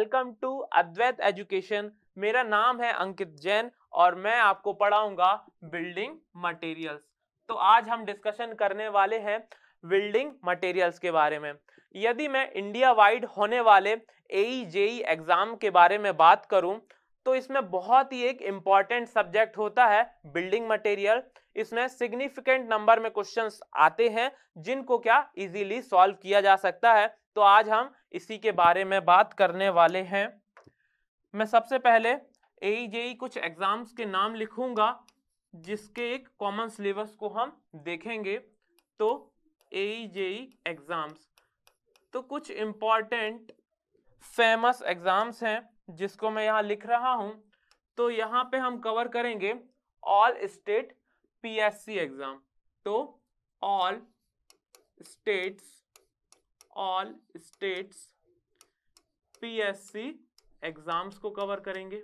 Welcome to Advaita education मेरा नाम है अंकित जैन और मैं आपको पढ़ाऊंगा बिल्डिंग मटेरियल्स तो आज हम डिस्कशन करने वाले हैं बिल्डिंग मटेरियल्स के बारे में यदि मैं इंडिया वाइड होने वाले A JE e e exam के बारे में बात करूं तो इसमें बहुत ही एक इम्पॉर्टेंट सब्जेक्ट होता है बिल्डिंग मटेरियल इसमें सिग्निफिकेंट नंबर में क्वेश्चंस आते हैं जिनको क्या इजीली सॉल्व किया जा सकता है तो आज हम इसी के बारे में बात करने वाले हैं मैं सबसे पहले ए जेई e e कुछ एग्ज़ाम्स के नाम लिखूंगा जिसके एक कॉमन सिलेबस को हम देखेंगे तो ए जेई एग्ज़ाम्स तो कुछ इम्पॉर्टेंट फेमस एग्ज़ाम्स हैं जिसको मैं यहाँ लिख रहा हूँ तो यहाँ पे हम कवर करेंगे ऑल स्टेट पीएससी एग्ज़ाम तो all states all states PSC exams को कवर करेंगे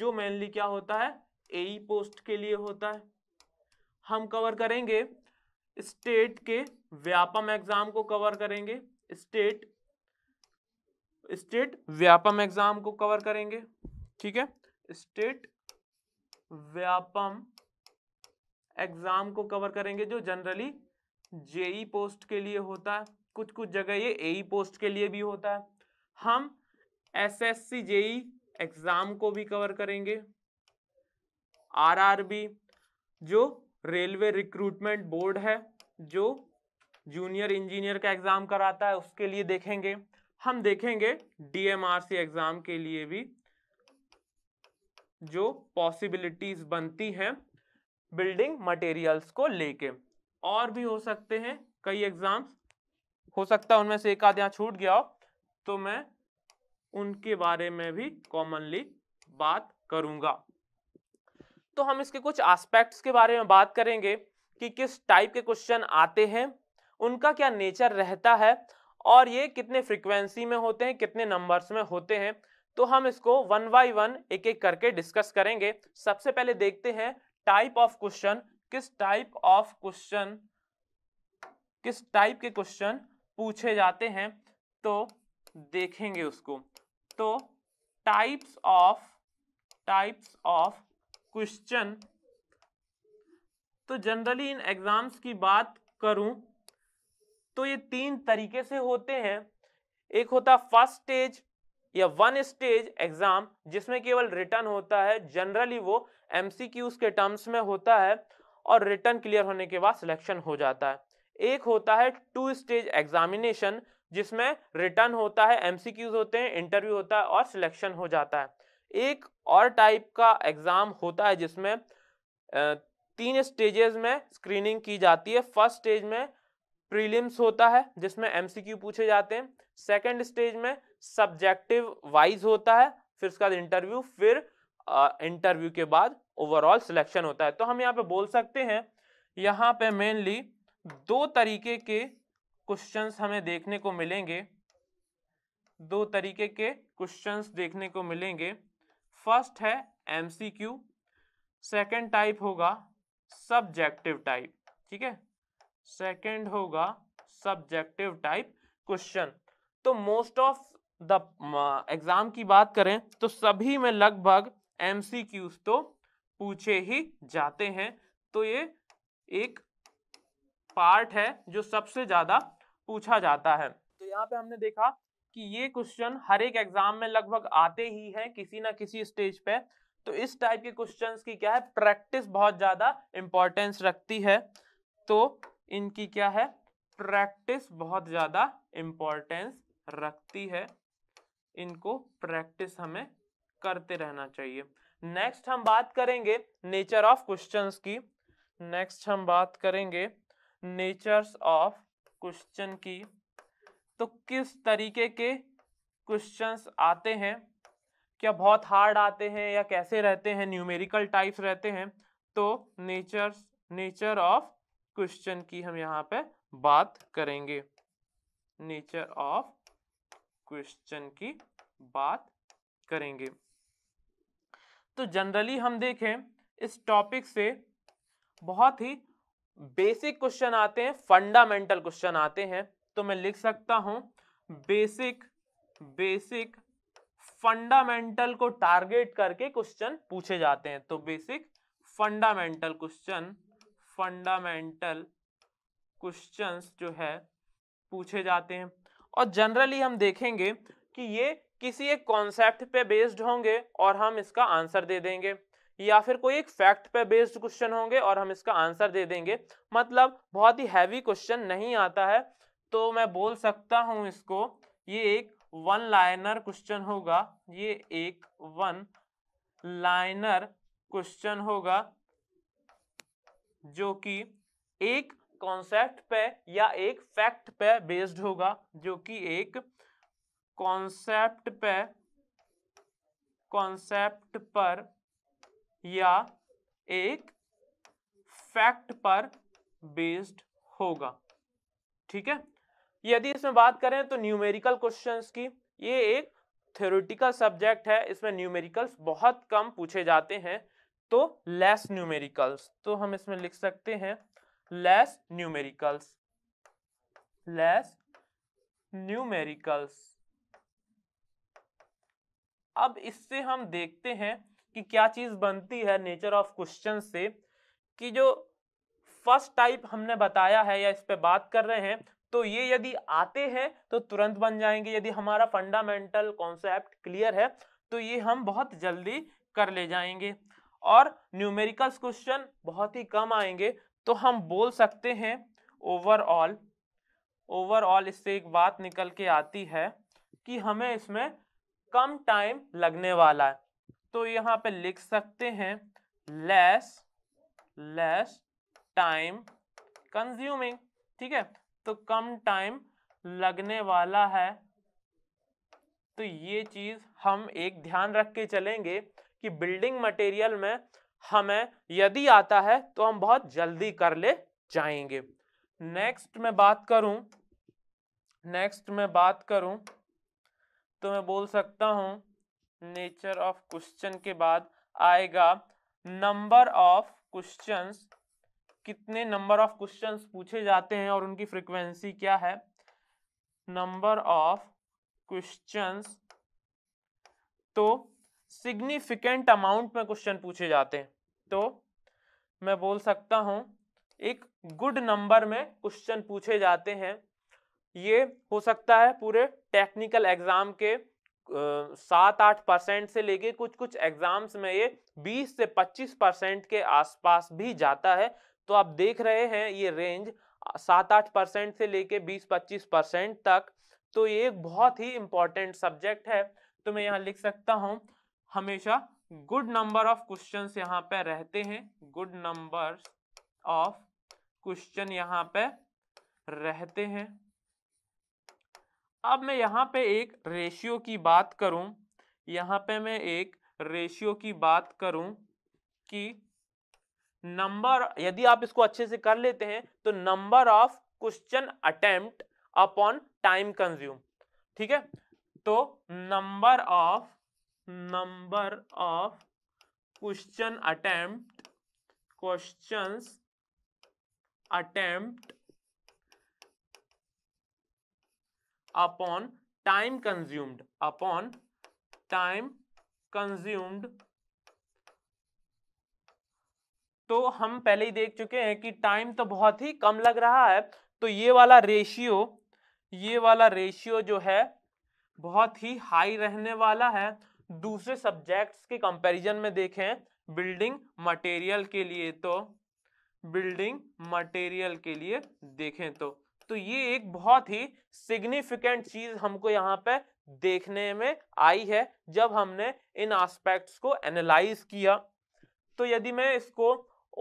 जो मेनली क्या होता है एई पोस्ट e के लिए होता है हम कवर करेंगे स्टेट के व्यापम एग्जाम को कवर करेंगे स्टेट स्टेट व्यापम एग्जाम को कवर करेंगे ठीक है स्टेट व्यापम एग्जाम को कवर करेंगे जो जनरली जेई पोस्ट के लिए होता है कुछ कुछ जगह ये ए पोस्ट e के लिए भी होता है हम S S C JE exam को भी कवर करेंगे आरआरबी जो रेलवे रिक्रूटमेंट बोर्ड है जो जूनियर इंजीनियर का एग्जाम कराता है उसके लिए देखेंगे हम देखेंगे डीएमआरसी एग्जाम के लिए भी जो पॉसिबिलिटीज बनती हैं बिल्डिंग मटेरियल्स को लेके और भी हो सकते हैं कई एग्जाम्स हो सकता है उनमें से एक आध यहाँ छूट गया हो तो मैं उनके बारे में भी कॉमनली बात करूंगा तो हम इसके कुछ एस्पेक्ट्स के बारे में बात करेंगे कि किस टाइप के क्वेश्चन आते हैं उनका क्या नेचर रहता है और ये कितने फ्रिक्वेंसी में होते हैं कितने नंबर्स में होते हैं तो हम इसको वन बाय वन एक एक करके डिस्कस करेंगे सबसे पहले देखते हैं टाइप ऑफ क्वेश्चन किस टाइप ऑफ क्वेश्चन किस टाइप के क्वेश्चन पूछे जाते हैं तो देखेंगे उसको तो types of types of question तो जनरली इन एग्जाम्स की बात करूं तो ये तीन तरीके से होते हैं एक होता फर्स्ट स्टेज या वन स्टेज एग्जाम जिसमें केवल रिटर्न होता है जनरली वो एमसीक्यूज के टर्म्स में होता है और रिटर्न क्लियर होने के बाद सिलेक्शन हो जाता है एक होता है टू स्टेज एग्जामिनेशन जिसमें रिटर्न होता है एम होते हैं इंटरव्यू होता है और सिलेक्शन हो जाता है एक और टाइप का एग्ज़ाम होता है जिसमें तीन स्टेजेस में स्क्रीनिंग की जाती है फर्स्ट स्टेज में प्रीलिम्स होता है जिसमें एम पूछे जाते हैं सेकेंड स्टेज में सब्जेक्टिव वाइज होता है फिर उसके बाद इंटरव्यू फिर इंटरव्यू के बाद ओवरऑल सिलेक्शन होता है तो हम यहाँ पे बोल सकते हैं यहाँ पे मेनली दो तरीके के क्वेश्चंस हमें देखने को मिलेंगे दो तरीके के क्वेश्चंस देखने को मिलेंगे फर्स्ट है एमसीक्यू सेकंड टाइप होगा सब्जेक्टिव टाइप ठीक है सेकंड होगा सब्जेक्टिव टाइप क्वेश्चन तो मोस्ट ऑफ द एग्जाम की बात करें तो सभी में लगभग एमसीक्यूज तो पूछे ही जाते हैं तो ये एक पार्ट है जो सबसे ज्यादा पूछा जाता है तो यहाँ पे हमने देखा कि ये क्वेश्चन हर एक एग्जाम में लगभग आते ही हैं किसी ना किसी स्टेज पे तो इस टाइप के क्वेश्चंस की क्या है प्रैक्टिस बहुत ज्यादा इंपॉर्टेंस रखती है तो इनकी क्या है प्रैक्टिस बहुत ज्यादा इंपॉर्टेंस रखती है इनको प्रैक्टिस हमें करते रहना चाहिए नेक्स्ट हम बात करेंगे नेचर ऑफ क्वेश्चंस की नेक्स्ट हम बात करेंगे नेचर्स ऑफ क्वेश्चन की तो किस तरीके के क्वेश्चंस आते हैं क्या बहुत हार्ड आते हैं या कैसे रहते हैं न्यूमेरिकल टाइप्स रहते हैं तो नेचर नेचर ऑफ क्वेश्चन की हम यहाँ पे बात करेंगे नेचर ऑफ क्वेश्चन की बात करेंगे तो जनरली हम देखें इस टॉपिक से बहुत ही बेसिक क्वेश्चन आते हैं फंडामेंटल क्वेश्चन आते हैं तो मैं लिख सकता हूं बेसिक बेसिक फंडामेंटल को टारगेट करके क्वेश्चन पूछे जाते हैं तो basic fundamental question fundamental questions जो है पूछे जाते हैं और जनरली हम देखेंगे कि ये किसी एक कॉन्सेप्ट पे बेस्ड होंगे और हम इसका आंसर दे देंगे या फिर कोई एक फैक्ट पे बेस्ड क्वेश्चन होंगे और हम इसका आंसर दे देंगे मतलब बहुत ही हैवी क्वेश्चन नहीं आता है तो मैं बोल सकता हूं इसको ये एक वन लाइनर क्वेश्चन होगा ये एक वन लाइनर क्वेश्चन होगा जो कि एक कॉन्सेप्ट पे या एक फैक्ट पे बेस्ड होगा जो कि एक कॉन्सेप्ट पे कॉन्सेप्ट पर या एक फैक्ट पर बेस्ड होगा ठीक है यदि इसमें बात करें तो न्यूमेरिकल क्वेश्चंस की ये एक थ्योरिटिकल सब्जेक्ट है इसमें न्यूमेरिकल्स बहुत कम पूछे जाते हैं तो लेस न्यूमेरिकल्स तो हम इसमें लिख सकते हैं लेस न्यूमेरिकल्स लेस न्यूमेरिकल्स अब इससे हम देखते हैं कि क्या चीज बनती है नेचर ऑफ क्वेश्चन से कि जो फर्स्ट टाइप हमने बताया है या इस पे बात कर रहे हैं तो ये यदि आते हैं तो तुरंत बन जाएंगे यदि हमारा फंडामेंटल कॉन्सेप्ट क्लियर है तो ये हम बहुत जल्दी कर ले जाएंगे और न्यूमेरिकल्स क्वेश्चन बहुत ही कम आएंगे तो हम बोल सकते हैं ओवरऑल ओवरऑल इससे एक बात निकल के आती है कि हमें इसमें कम टाइम लगने वाला है तो यहां पे लिख सकते हैं लेस लेस टाइम कंज्यूमिंग ठीक है तो कम टाइम लगने वाला है तो ये चीज हम एक ध्यान रख के चलेंगे कि बिल्डिंग मटेरियल में हमें यदि आता है तो हम बहुत जल्दी कर ले जाएंगे नेक्स्ट में बात करूं नेक्स्ट में बात करूं तो मैं बोल सकता हूं नेचर ऑफ क्वेश्चन के बाद आएगा नंबर ऑफ क्वेश्चन कितने नंबर ऑफ क्वेश्चन पूछे जाते हैं और उनकी फ्रिक्वेंसी क्या है नंबर ऑफ क्वेश्चन तो सिग्निफिकेंट अमाउंट में क्वेश्चन पूछे जाते हैं तो मैं बोल सकता हूं एक गुड नंबर में क्वेश्चन पूछे जाते हैं ये हो सकता है पूरे टेक्निकल एग्जाम के सात आठ परसेंट से लेके कुछ कुछ एग्जाम्स में ये बीस से पच्चीस परसेंट के आसपास भी जाता है तो आप देख रहे हैं ये रेंज सात आठ परसेंट से लेके बीस पच्चीस परसेंट तक तो ये एक बहुत ही इंपॉर्टेंट सब्जेक्ट है तो मैं यहाँ लिख सकता हूँ हमेशा गुड नंबर ऑफ क्वेश्चन यहाँ पे रहते हैं गुड नंबर ऑफ क्वेश्चन यहाँ पे रहते हैं अब मैं यहाँ पे एक रेशियो की बात करूँ यहाँ पे मैं एक रेशियो की बात करूँ कि नंबर यदि आप इसको अच्छे से कर लेते हैं तो number of question attempt upon time consume ठीक है तो number of number of question attempt questions attempt upon time consumed upon time consumed तो हम पहले ही देख चुके हैं कि टाइम तो बहुत ही कम लग रहा है तो ये वाला रेशियो ये वाला रेशियो जो है बहुत ही हाई रहने वाला है दूसरे सब्जेक्ट्स के कंपैरिजन में देखें बिल्डिंग मटेरियल के लिए तो बिल्डिंग मटेरियल के लिए देखें तो तो ये एक बहुत ही सिग्निफिकेंट चीज हमको यहाँ पे देखने में आई है जब हमने इन एस्पेक्ट्स को एनालाइज किया तो यदि मैं इसको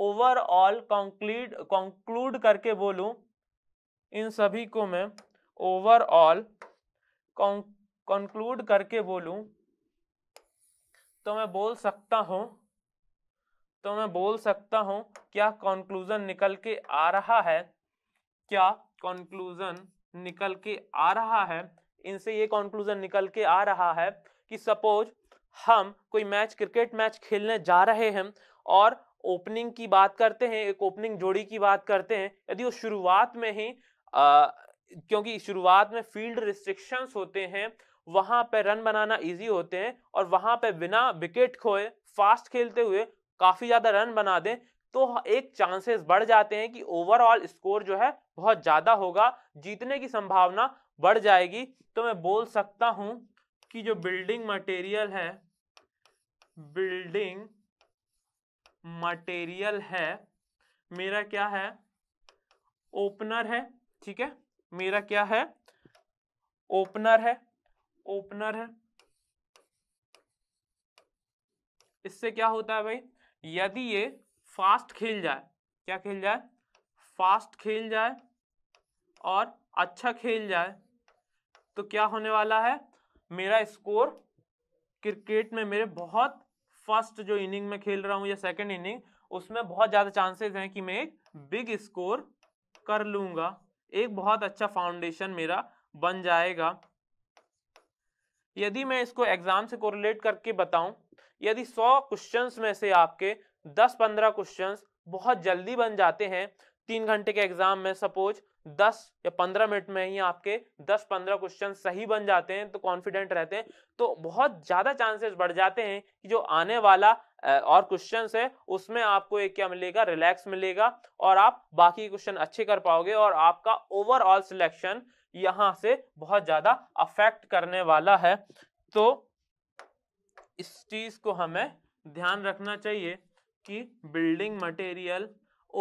ओवरऑल कंक्लूड कंक्लूड करके बोलूं इन सभी को मैं ओवरऑल कंक्लूड करके बोलूं तो मैं बोल सकता हूं तो मैं बोल सकता हूं क्या कंक्लूजन निकल के आ रहा है क्या कंक्लूजन निकल के आ रहा है इनसे ये कंक्लूजन निकल के आ रहा है कि सपोज हम कोई मैच क्रिकेट मैच खेलने जा रहे हैं और ओपनिंग की बात करते हैं एक ओपनिंग जोड़ी की बात करते हैं यदि वो शुरुआत में ही आ, क्योंकि शुरुआत में फील्ड रिस्ट्रिक्शंस होते हैं वहां पर रन बनाना इजी होते हैं और वहां पर बिना विकेट खोए फास्ट खेलते हुए काफी ज्यादा रन बना दें तो एक चांसेस बढ़ जाते हैं कि ओवरऑल स्कोर जो है बहुत ज़्यादा होगा जीतने की संभावना बढ़ जाएगी तो मैं बोल सकता हूं कि जो बिल्डिंग मटेरियल है बिल्डिंग मटेरियल है मेरा क्या है ओपनर है ठीक है मेरा क्या है ओपनर है ओपनर है इससे क्या होता है भाई यदि ये फास्ट खेल जाए क्या खेल जाए फास्ट खेल जाए और अच्छा खेल जाए तो क्या होने वाला है मेरा स्कोर क्रिकेट में मेरे बहुत फर्स्ट जो इनिंग में खेल रहा हूँ या सेकंड इनिंग उसमें बहुत ज़्यादा चांसेस हैं कि मैं एक बिग स्कोर कर लूँगा एक बहुत अच्छा फाउंडेशन मेरा बन जाएगा यदि मैं इसको एग्ज़ाम से कोरिलेट करके बताऊं यदि 100 क्वेश्चंस में से आपके दस पंद्रह क्वेश्चन बहुत जल्दी बन जाते हैं तीन घंटे के एग्जाम में सपोज दस या पंद्रह मिनट में ही आपके दस पंद्रह क्वेश्चन सही बन जाते हैं तो कॉन्फिडेंट रहते हैं तो बहुत ज़्यादा चांसेस बढ़ जाते हैं कि जो आने वाला और क्वेश्चन है उसमें आपको एक क्या मिलेगा रिलैक्स मिलेगा और आप बाकी क्वेश्चन अच्छे कर पाओगे और आपका ओवरऑल सिलेक्शन यहाँ से बहुत ज़्यादा अफेक्ट करने वाला है तो इस चीज़ को हमें ध्यान रखना चाहिए कि बिल्डिंग मटेरियल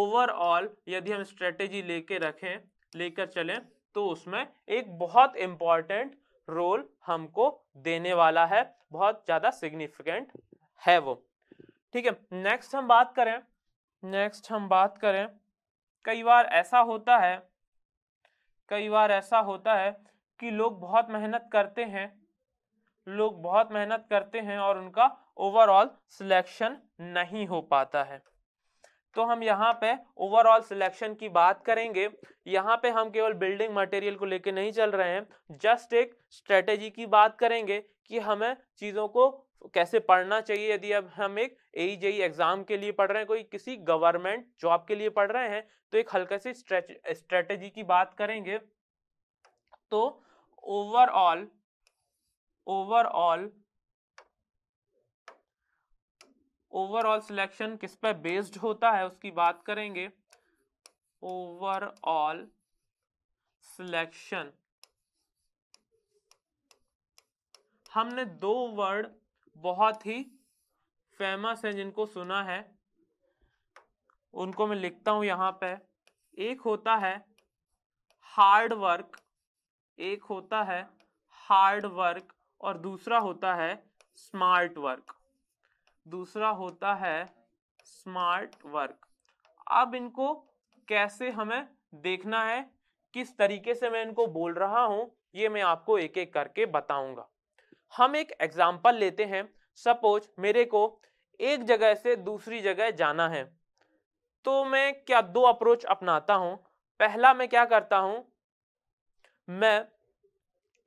ओवरऑल यदि हम स्ट्रेटेजी लेके रखें लेकर चलें तो उसमें एक बहुत इम्पॉर्टेंट रोल हमको देने वाला है बहुत ज़्यादा सिग्निफिकेंट है वो ठीक है नेक्स्ट हम बात करें नेक्स्ट हम बात करें कई बार ऐसा होता है कई बार ऐसा होता है कि लोग बहुत मेहनत करते हैं लोग बहुत मेहनत करते हैं और उनका ओवरऑल सिलेक्शन नहीं हो पाता है तो हम यहाँ पे ओवरऑल सिलेक्शन की बात करेंगे यहाँ पे हम केवल बिल्डिंग मटेरियल को लेके नहीं चल रहे हैं जस्ट एक स्ट्रेटेजी की बात करेंगे कि हमें चीज़ों को कैसे पढ़ना चाहिए यदि अब हम एक ए जेई एग्जाम के लिए पढ़ रहे हैं कोई किसी गवर्नमेंट जॉब के लिए पढ़ रहे हैं तो एक हल्का सी स्ट्रेटेजी की बात करेंगे तो ओवरऑल ओवरऑल ओवरऑल सिलेक्शन किस पर बेस्ड होता है उसकी बात करेंगे ओवरऑल सिलेक्शन हमने दो वर्ड बहुत ही फेमस हैं जिनको सुना है उनको मैं लिखता हूं यहां पे एक होता है हार्ड वर्क एक होता है हार्ड वर्क और दूसरा होता है स्मार्ट वर्क दूसरा होता है स्मार्ट वर्क अब इनको कैसे हमें देखना है किस तरीके से मैं इनको बोल रहा हूं ये मैं आपको एक एक करके बताऊंगा हम एक एग्जाम्पल लेते हैं सपोज मेरे को एक जगह से दूसरी जगह जाना है तो मैं क्या दो अप्रोच अपनाता हूं पहला मैं क्या करता हूं मैं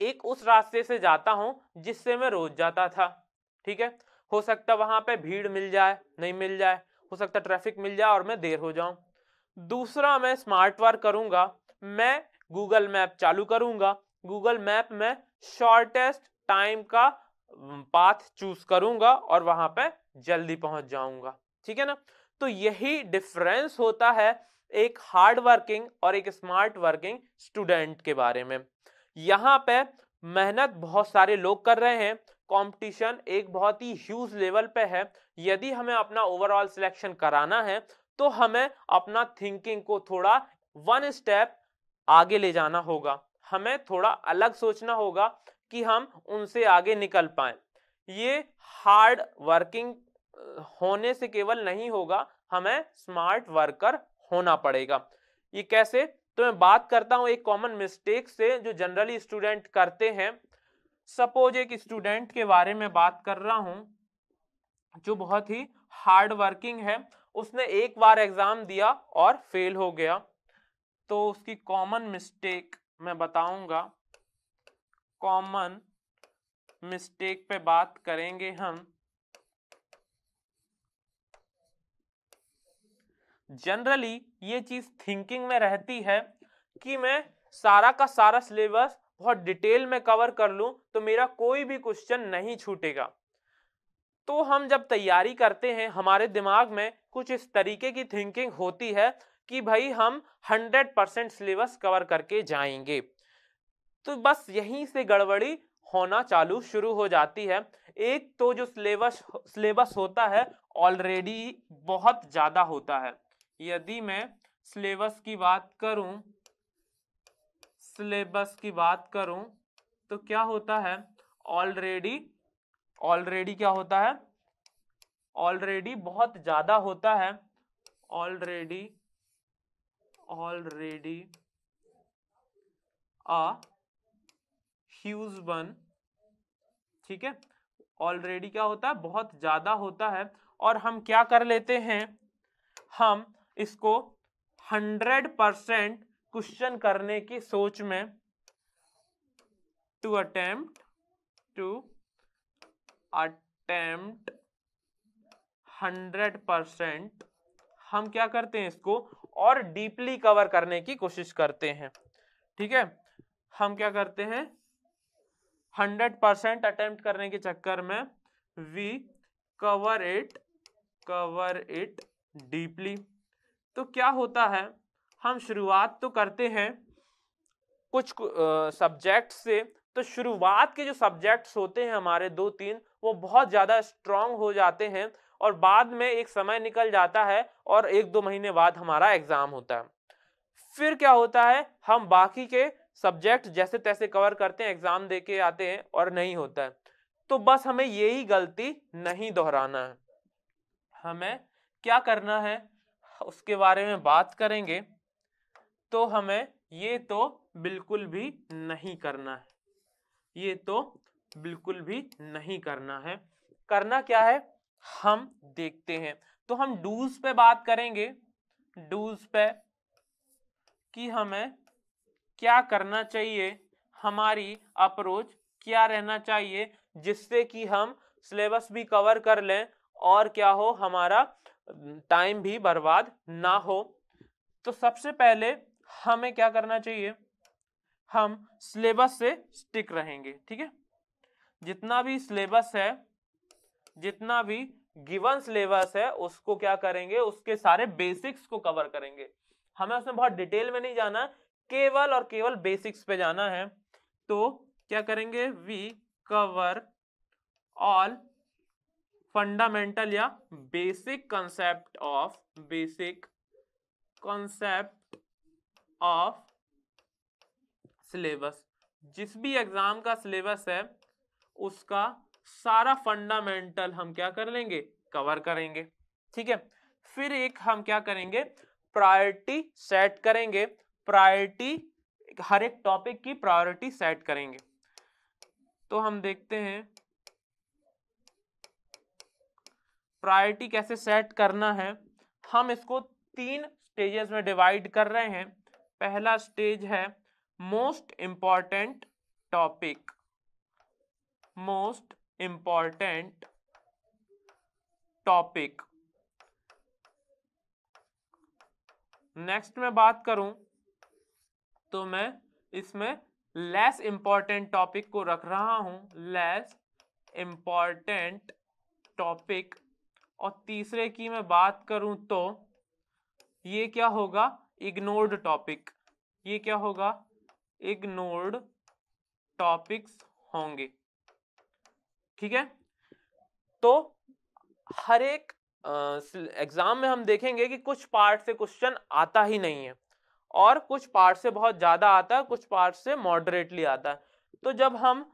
एक उस रास्ते से जाता हूं जिससे मैं रोज जाता था ठीक है हो सकता वहां पे भीड़ मिल जाए नहीं मिल जाए हो सकता ट्रैफिक मिल जाए और मैं देर हो जाऊं दूसरा मैं स्मार्ट वर्क करूंगा मैं गूगल मैप चालू करूंगा गूगल मैप में शॉर्टेस्ट टाइम का पाथ चूज करूंगा और वहां पे जल्दी पहुंच जाऊंगा ठीक है ना तो यही डिफरेंस होता है एक हार्ड वर्किंग और एक स्मार्ट वर्किंग स्टूडेंट के बारे में यहाँ पे मेहनत बहुत सारे लोग कर रहे हैं कंपटीशन एक बहुत ही ह्यूज लेवल पे है यदि हमें अपना ओवरऑल सिलेक्शन कराना है तो हमें अपना थिंकिंग को थोड़ा वन स्टेप आगे ले जाना होगा हमें थोड़ा अलग सोचना होगा कि हम उनसे आगे निकल पाए ये हार्ड वर्किंग होने से केवल नहीं होगा हमें स्मार्ट वर्कर होना पड़ेगा ये कैसे तो मैं बात करता हूँ एक कॉमन मिस्टेक से जो जनरली स्टूडेंट करते हैं सपोज एक स्टूडेंट के बारे में बात कर रहा हूं जो बहुत ही हार्ड वर्किंग है उसने एक बार एग्जाम दिया और फेल हो गया तो उसकी कॉमन मिस्टेक मैं बताऊंगा कॉमन मिस्टेक पे बात करेंगे हम जनरली ये चीज थिंकिंग में रहती है कि मैं सारा का सारा सिलेबस बहुत डिटेल में कवर कर लूँ तो मेरा कोई भी क्वेश्चन नहीं छूटेगा तो हम जब तैयारी करते हैं हमारे दिमाग में कुछ इस तरीके की थिंकिंग होती है कि भाई हम 100 परसेंट सिलेबस कवर करके जाएंगे तो बस यहीं से गड़बड़ी होना चालू शुरू हो जाती है एक तो जो सिलेबस सिलेबस होता है ऑलरेडी बहुत ज़्यादा होता है यदि मैं सिलेबस की बात करूं सिलेबस की बात करूं तो क्या होता है ऑलरेडी ऑलरेडी क्या होता है ऑलरेडी बहुत ज्यादा होता है already already a huge one ठीक है ऑलरेडी क्या होता है बहुत ज्यादा होता है और हम क्या कर लेते हैं हम इसको हंड्रेड परसेंट क्वेश्चन करने की सोच में to attempt to attempt hundred percent हम क्या करते हैं इसको और डीपली कवर करने की कोशिश करते हैं ठीक है हम क्या करते हैं हंड्रेड परसेंट अटेम्प्ट करने के चक्कर में we cover it cover it deeply तो क्या होता है हम शुरुआत तो करते हैं कुछ सब्जेक्ट से तो शुरुआत के जो सब्जेक्ट्स होते हैं हमारे दो तीन वो बहुत ज़्यादा स्ट्रांग हो जाते हैं और बाद में एक समय निकल जाता है और एक दो महीने बाद हमारा एग्ज़ाम होता है फिर क्या होता है हम बाकी के सब्जेक्ट जैसे तैसे कवर करते हैं एग्ज़ाम दे के आते हैं और नहीं होता है तो बस हमें यही गलती नहीं दोहराना है हमें क्या करना है उसके बारे में बात करेंगे तो हमें ये तो बिल्कुल भी नहीं करना है ये तो बिल्कुल भी नहीं करना है करना क्या है हम देखते हैं तो हम डूज पे बात करेंगे डूज पे कि हमें क्या करना चाहिए हमारी अप्रोच क्या रहना चाहिए जिससे कि हम सिलेबस भी कवर कर लें और क्या हो हमारा टाइम भी बर्बाद ना हो तो सबसे पहले हमें क्या करना चाहिए हम सिलेबस से स्टिक रहेंगे ठीक है जितना भी सिलेबस है जितना भी गिवन सिलेबस है उसको क्या करेंगे उसके सारे बेसिक्स को कवर करेंगे हमें उसमें बहुत डिटेल में नहीं जाना केवल और केवल बेसिक्स पे जाना है तो क्या करेंगे वी कवर ऑल फंडामेंटल या basic concept of basic concept of syllabus जिस भी एग्जाम का सिलेबस है उसका सारा फंडामेंटल हम क्या कर लेंगे कवर करेंगे ठीक है फिर एक हम क्या करेंगे प्रायोरिटी सेट करेंगे प्रायोरिटी हर एक टॉपिक की प्रायोरिटी सेट करेंगे तो हम देखते हैं प्रायोरिटी कैसे सेट करना है हम इसको तीन स्टेजेस में डिवाइड कर रहे हैं पहला स्टेज है most important topic most important topic next में बात करूं तो मैं इसमें लेस इंपॉर्टेंट टॉपिक को रख रहा हूं लेस इम्पॉर्टेंट टॉपिक और तीसरे की मैं बात करूं तो ये क्या होगा इग्नोर्ड टॉपिक ये क्या होगा इग्नोर्ड टॉपिक्स होंगे ठीक है तो हर एक एग्जाम में हम देखेंगे कि कुछ पार्ट से क्वेश्चन आता ही नहीं है और कुछ पार्ट से बहुत ज़्यादा आता है कुछ पार्ट से मॉडरेटली आता है तो जब हम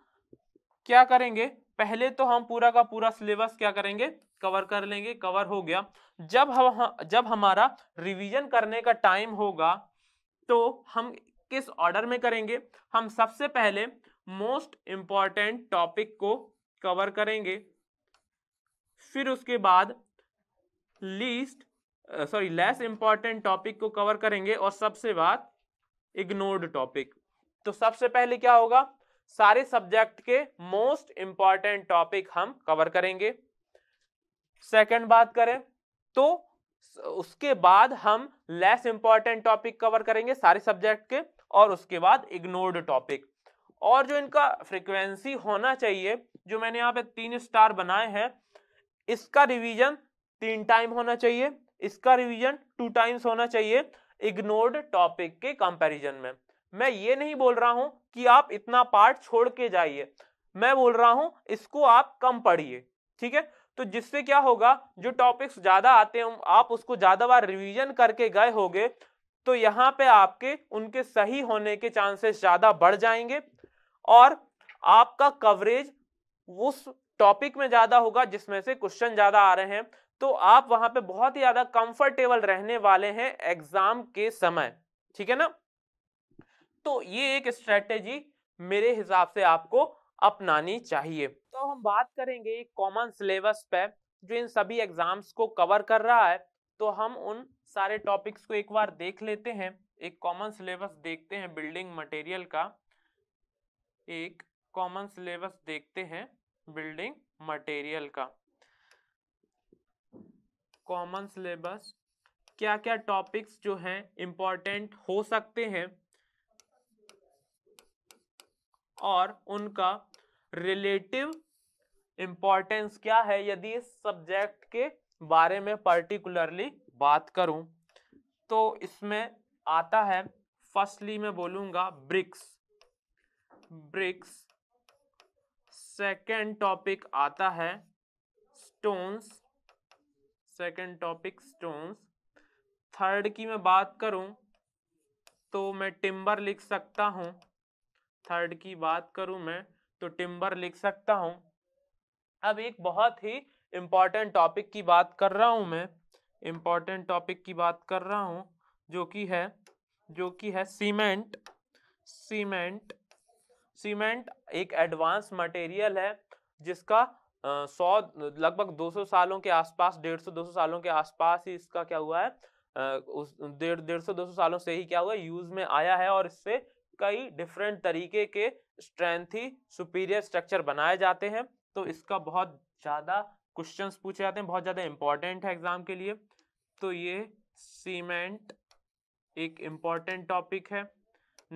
क्या करेंगे पहले तो हम पूरा का पूरा सिलेबस क्या करेंगे कवर कर लेंगे कवर हो गया जब हम जब हमारा रिवीजन करने का टाइम होगा तो हम किस ऑर्डर में करेंगे हम सबसे पहले मोस्ट इंपॉर्टेंट टॉपिक को कवर करेंगे फिर उसके बाद least sorry less important topic को कवर करेंगे और सबसे बाद इग्नोर्ड टॉपिक तो सबसे पहले क्या होगा सारे सब्जेक्ट के मोस्ट इंपॉर्टेंट टॉपिक हम कवर करेंगे सेकंड बात करें तो उसके बाद हम लेस इंपॉर्टेंट टॉपिक कवर करेंगे सारे सब्जेक्ट के और उसके बाद इग्नोर्ड टॉपिक और जो इनका फ्रिक्वेंसी होना चाहिए जो मैंने यहाँ पे तीन स्टार बनाए हैं इसका रिवीजन तीन टाइम होना चाहिए इसका रिवीजन टू टाइम्स होना चाहिए इग्नोर्ड टॉपिक के कंपैरिजन में मैं ये नहीं बोल रहा हूँ कि आप इतना पार्ट छोड़ के जाइए मैं बोल रहा हूँ इसको आप कम पढ़िए ठीक है तो जिससे क्या होगा जो टॉपिक्स ज्यादा आते हैं आप उसको ज्यादा बार रिवीजन करके गए होगे तो यहाँ पे आपके उनके सही होने के चांसेस ज्यादा बढ़ जाएंगे और आपका कवरेज उस टॉपिक में ज्यादा होगा जिसमें से क्वेश्चन ज्यादा आ रहे हैं तो आप वहां पे बहुत ही ज्यादा कंफर्टेबल रहने वाले हैं एग्जाम के समय ठीक है ना तो ये एक स्ट्रेटेजी मेरे हिसाब से आपको अपनानी चाहिए तो हम बात करेंगे कॉमन सिलेबस पे जो इन सभी एग्जाम्स को कवर कर रहा है तो हम उन सारे टॉपिक्स को एक बार देख लेते हैं एक कॉमन सिलेबस देखते हैं बिल्डिंग मटेरियल का एक कॉमन सिलेबस देखते हैं बिल्डिंग मटेरियल का कॉमन सिलेबस क्या क्या टॉपिक्स जो हैं इम्पॉर्टेंट हो सकते हैं और उनका रिलेटिव इंपॉर्टेंस क्या है यदि इस सब्जेक्ट के बारे में पर्टिकुलरली बात करूं तो इसमें आता है फर्स्टली मैं बोलूंगा ब्रिक्स ब्रिक्स सेकेंड टॉपिक आता है stones second topic stones third की मैं बात करूं तो मैं टिम्बर लिख सकता हूं थर्ड की बात करूं मैं तो टिम्बर लिख सकता हूं अब एक बहुत ही इम्पॉर्टेंट टॉपिक की बात कर रहा हूं मैं इम्पॉर्टेंट टॉपिक की बात कर रहा हूं जो कि है जो कि है सीमेंट सीमेंट सीमेंट एक एडवांस मटेरियल है जिसका सौ लगभग 200 सालों के आसपास 150 200 सालों के आसपास ही इसका क्या हुआ है उस डेढ़ डेढ़ सौ दो सौ सालों से ही क्या हुआ यूज में आया है और इससे कई डिफरेंट तरीके के स्ट्रेंथी सुपीरियर स्ट्रक्चर बनाए जाते हैं तो इसका बहुत ज़्यादा क्वेश्चंस पूछे जाते हैं बहुत ज़्यादा इंपॉर्टेंट है एग्जाम के लिए तो ये सीमेंट एक इम्पॉर्टेंट टॉपिक है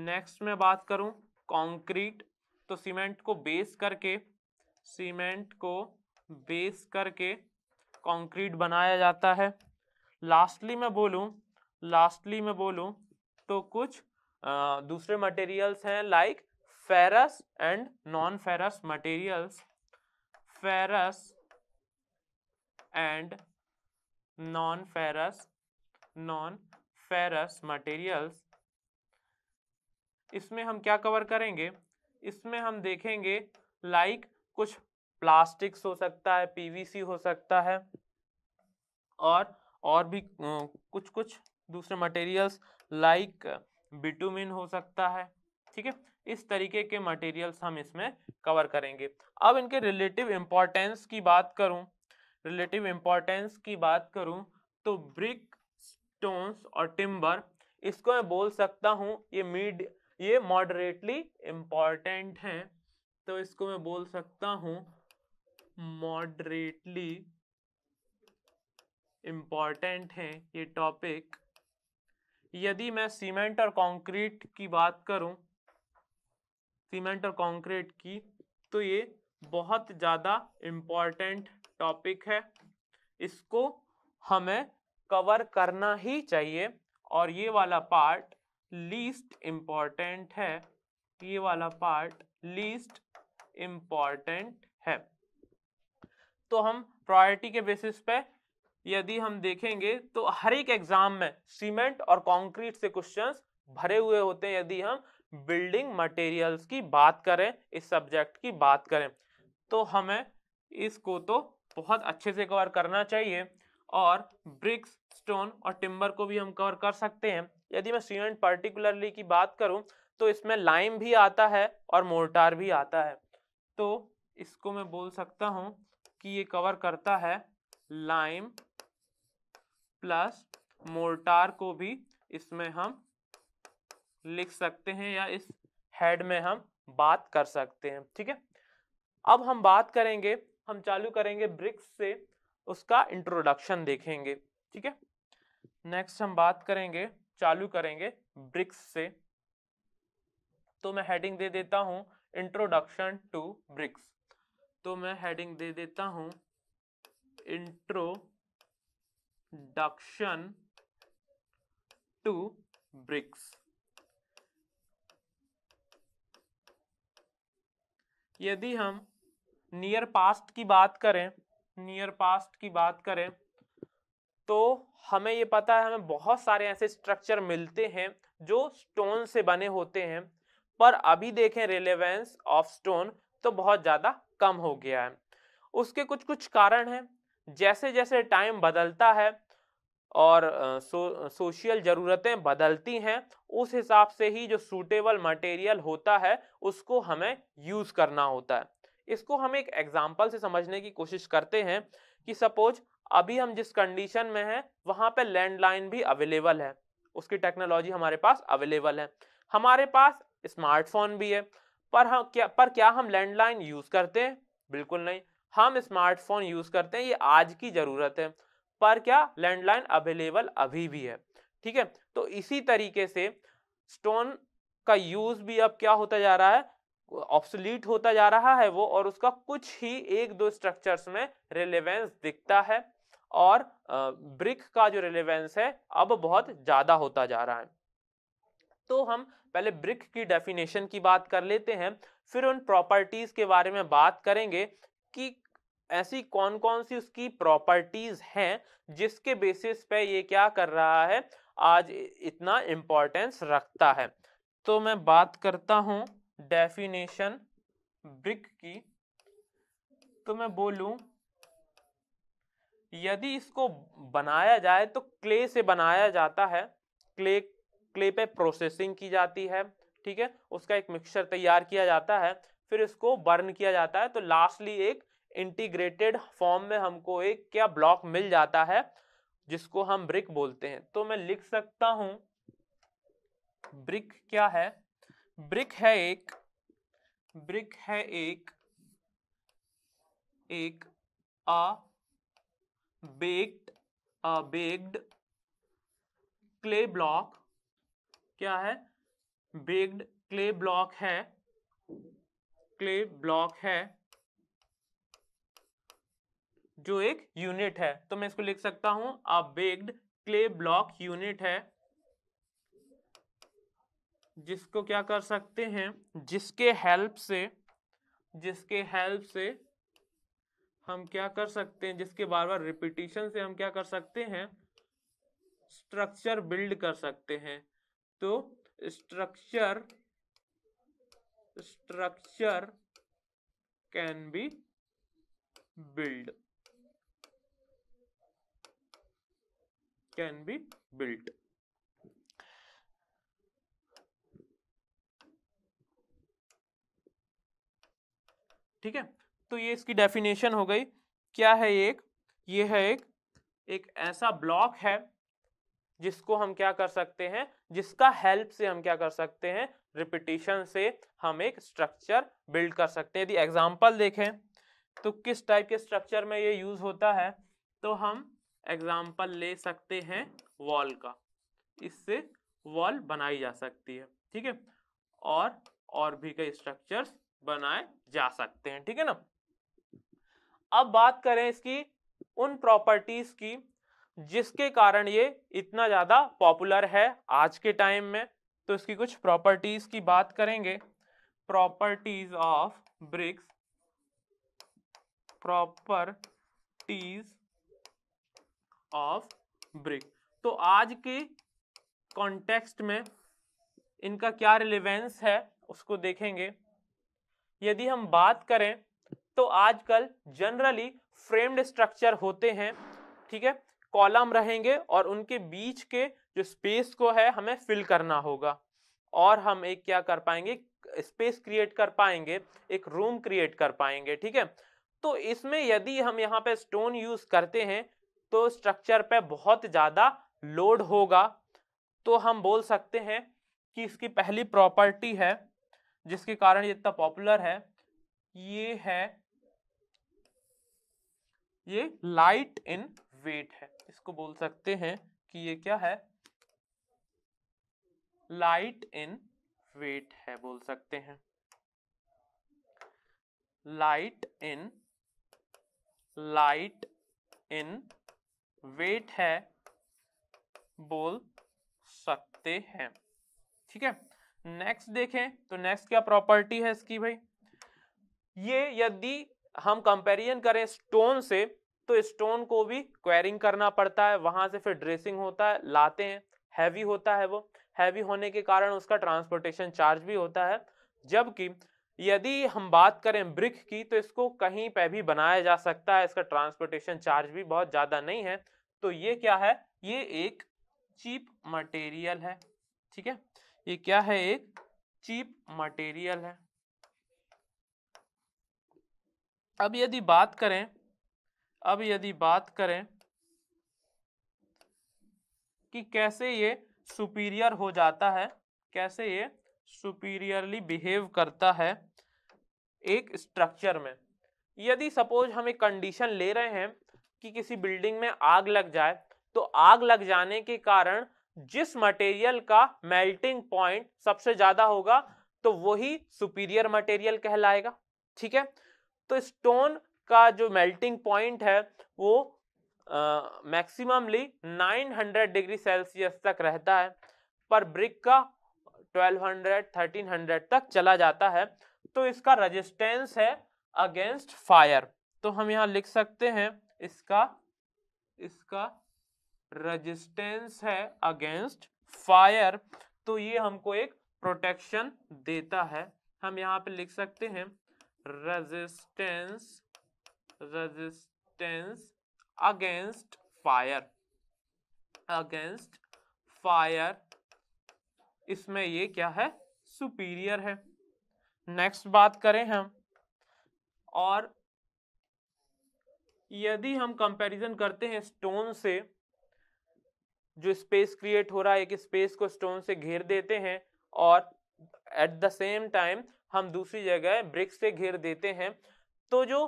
नेक्स्ट मैं बात करूँ कॉन्क्रीट तो सीमेंट को बेस करके सीमेंट को बेस करके कंक्रीट बनाया जाता है लास्टली मैं बोलूं लास्टली मैं बोलूं तो कुछ दूसरे मटेरियल्स हैं like ferrous and non ferrous materials ferrous and non ferrous non ferrous materials इसमें हम क्या कवर करेंगे इसमें हम देखेंगे लाइक like, कुछ प्लास्टिक्स हो सकता है पीवीसी हो सकता है और और भी कुछ कुछ दूसरे मटेरियल्स लाइक like, बिटुमिन हो सकता है ठीक है इस तरीके के मटेरियल्स हम इसमें कवर करेंगे अब इनके रिलेटिव इम्पोर्टेंस की बात करूं रिलेटिव इम्पोर्टेंस की बात करूं तो ब्रिक स्टोन्स और टिम्बर इसको मैं बोल सकता हूं ये मीड ये मॉडरेटली इम्पॉर्टेंट हैं तो इसको मैं बोल सकता हूं मॉडरेटली इम्पॉर्टेंट हैं ये टॉपिक यदि मैं सीमेंट और कंक्रीट की बात करूं सीमेंट और कंक्रीट की तो ये बहुत ज़्यादा इम्पॉर्टेंट टॉपिक है इसको हमें कवर करना ही चाहिए और ये वाला पार्ट लीस्ट इम्पॉर्टेंट है ये वाला पार्ट लीस्ट इम्पॉर्टेंट है तो हम प्रायोरिटी के बेसिस पे यदि हम देखेंगे तो हर एक एग्जाम में सीमेंट और कंक्रीट से क्वेश्चंस भरे हुए होते हैं यदि हम बिल्डिंग मटेरियल्स की बात करें इस सब्जेक्ट की बात करें तो हमें इसको तो बहुत अच्छे से कवर करना चाहिए और ब्रिक्स स्टोन और टिम्बर को भी हम कवर कर सकते हैं यदि मैं सीमेंट पर्टिकुलरली की बात करूं तो इसमें लाइम भी आता है और मोर्टार भी आता है तो इसको मैं बोल सकता हूं कि ये कवर करता है लाइम प्लस मोर्टार को भी इसमें हम लिख सकते हैं या इस हेड में हम बात कर सकते हैं ठीक है अब हम बात करेंगे हम चालू करेंगे ब्रिक्स से उसका इंट्रोडक्शन देखेंगे ठीक है नेक्स्ट हम बात करेंगे चालू करेंगे ब्रिक्स से तो मैं हेडिंग दे देता हूं इंट्रोडक्शन टू ब्रिक्स तो मैं हेडिंग दे देता हूँ इंट्रो reduction टू ब्रिक्स यदि हम नियर पास्ट की बात करें नियर पास्ट की बात करें तो हमें ये पता है हमें बहुत सारे ऐसे स्ट्रक्चर मिलते हैं जो स्टोन से बने होते हैं पर अभी देखें रिलेवेंस ऑफ स्टोन तो बहुत ज़्यादा कम हो गया है उसके कुछ कुछ कारण हैं जैसे जैसे टाइम बदलता है और सो, सोशल ज़रूरतें बदलती हैं उस हिसाब से ही जो सूटेबल मटेरियल होता है उसको हमें यूज़ करना होता है इसको हम एक एग्जाम्पल से समझने की कोशिश करते हैं कि सपोज अभी हम जिस कंडीशन में हैं वहाँ पे लैंडलाइन भी अवेलेबल है उसकी टेक्नोलॉजी हमारे पास अवेलेबल है हमारे पास स्मार्टफोन भी है पर हम क्या पर क्या हम लैंडलाइन यूज़ करते हैं बिल्कुल नहीं हम स्मार्टफोन यूज़ करते हैं ये आज की ज़रूरत है पर क्या लैंडलाइन अवेलेबल अभी भी है ठीक है तो इसी तरीके से स्टोन का यूज भी अब क्या होता जा रहा है ऑप्सलीट होता जा रहा है वो और उसका कुछ ही एक दो स्ट्रक्चर्स में रिलेवेंस दिखता है और ब्रिक का जो रिलेवेंस है अब बहुत ज़्यादा होता जा रहा है तो हम पहले ब्रिक की डेफिनेशन की बात कर लेते हैं फिर उन प्रॉपर्टीज़ के बारे में बात करेंगे कि ऐसी कौन कौन सी उसकी प्रॉपर्टीज हैं जिसके बेसिस पे ये क्या कर रहा है आज इतना इम्पोर्टेंस रखता है तो मैं बात करता हूँ डेफिनेशन ब्रिक की तो मैं बोलूँ यदि इसको बनाया जाए तो क्ले से बनाया जाता है क्ले क्ले पे प्रोसेसिंग की जाती है ठीक है उसका एक मिक्सचर तैयार किया जाता है फिर इसको बर्न किया जाता है तो लास्टली एक इंटीग्रेटेड फॉर्म में हमको एक क्या ब्लॉक मिल जाता है जिसको हम ब्रिक बोलते हैं तो मैं लिख सकता हूं ब्रिक क्या है ब्रिक है एक ब्रिक है एक एक a baked a baked clay block क्या है बेक्ड क्ले ब्लॉक है क्ले ब्लॉक है जो एक यूनिट है तो मैं इसको लिख सकता हूं a baked clay block unit है जिसको क्या कर सकते हैं जिसके हेल्प से जिसके हेल्प से हम क्या कर सकते हैं जिसके बार बार रिपीटिशन से हम क्या कर सकते हैं स्ट्रक्चर बिल्ड कर सकते हैं तो structure structure can be build can be built. ठीक है तो ये इसकी डेफिनेशन हो गई क्या है एक ये है एक एक ऐसा ब्लॉक है जिसको हम क्या कर सकते हैं जिसका हेल्प से हम क्या कर सकते हैं रिपीटेशन से हम एक स्ट्रक्चर बिल्ड कर सकते हैं यदि एग्जांपल देखें तो किस टाइप के स्ट्रक्चर में ये यूज होता है तो हम एग्जाम्पल ले सकते हैं वॉल का इससे वॉल बनाई जा सकती है ठीक है और और भी कई स्ट्रक्चर्स बनाए जा सकते हैं ठीक है ना अब बात करें इसकी उन प्रॉपर्टीज की जिसके कारण ये इतना ज़्यादा पॉपुलर है आज के टाइम में तो इसकी कुछ प्रॉपर्टीज की बात करेंगे properties of bricks properties of brick तो आज के कॉन्टेक्स्ट में इनका क्या रिलेवेंस है उसको देखेंगे यदि हम बात करें तो आजकल जनरली फ्रेम्ड स्ट्रक्चर होते हैं ठीक है कॉलम रहेंगे और उनके बीच के जो स्पेस को है हमें फिल करना होगा और हम एक क्या कर पाएंगे स्पेस क्रिएट कर पाएंगे एक रूम क्रिएट कर पाएंगे ठीक है तो इसमें यदि हम यहाँ पे स्टोन यूज करते हैं तो स्ट्रक्चर पे बहुत ज़्यादा लोड होगा तो हम बोल सकते हैं कि इसकी पहली प्रॉपर्टी है जिसके कारण ये इतना पॉपुलर है ये है ये लाइट इन वेट है इसको बोल सकते हैं कि ये क्या है लाइट इन वेट है बोल सकते हैं light in light in weight है बोल सकते हैं ठीक है नेक्स्ट देखें तो नेक्स्ट क्या प्रॉपर्टी है इसकी भाई ये यदि हम कंपेरिजन करें स्टोन से तो स्टोन को भी क्वेरिंग करना पड़ता है वहां से फिर ड्रेसिंग होता है लाते हैं हैवी होता है वो हैवी होने के कारण उसका ट्रांसपोर्टेशन चार्ज भी होता है जबकि यदि हम बात करें ब्रिक की तो इसको कहीं पे भी बनाया जा सकता है इसका ट्रांसपोर्टेशन चार्ज भी बहुत ज़्यादा नहीं है तो ये क्या है ये एक चीप मटेरियल है ठीक है ये क्या है एक चीप मटेरियल है अब यदि बात करें अब यदि बात करें कि कैसे ये सुपीरियर हो जाता है कैसे ये सुपीरियरली बिहेव करता है एक स्ट्रक्चर में यदि सपोज हम एक कंडीशन ले रहे हैं कि किसी बिल्डिंग में आग लग जाए तो आग लग जाने के कारण जिस मटेरियल का मेल्टिंग पॉइंट सबसे ज्यादा होगा तो वही सुपीरियर मटेरियल कहलाएगा ठीक है तो स्टोन का जो मेल्टिंग पॉइंट है वो मैक्सिममली uh, 900 डिग्री सेल्सियस तक रहता है पर ब्रिक का 1200 1300 तक चला जाता है तो इसका रेजिस्टेंस है अगेंस्ट फायर तो हम यहाँ लिख सकते हैं इसका इसका रेजिस्टेंस है अगेंस्ट फायर तो ये हमको एक प्रोटेक्शन देता है हम यहाँ पे लिख सकते हैं resistance resistance against fire against fire इसमें ये क्या है सुपीरियर है नेक्स्ट बात करें हम और यदि हम कंपैरिजन करते हैं स्टोन से जो स्पेस क्रिएट हो रहा है एक स्पेस को स्टोन से घेर देते हैं और एट द सेम टाइम हम दूसरी जगह ब्रिक्स से घेर देते हैं तो जो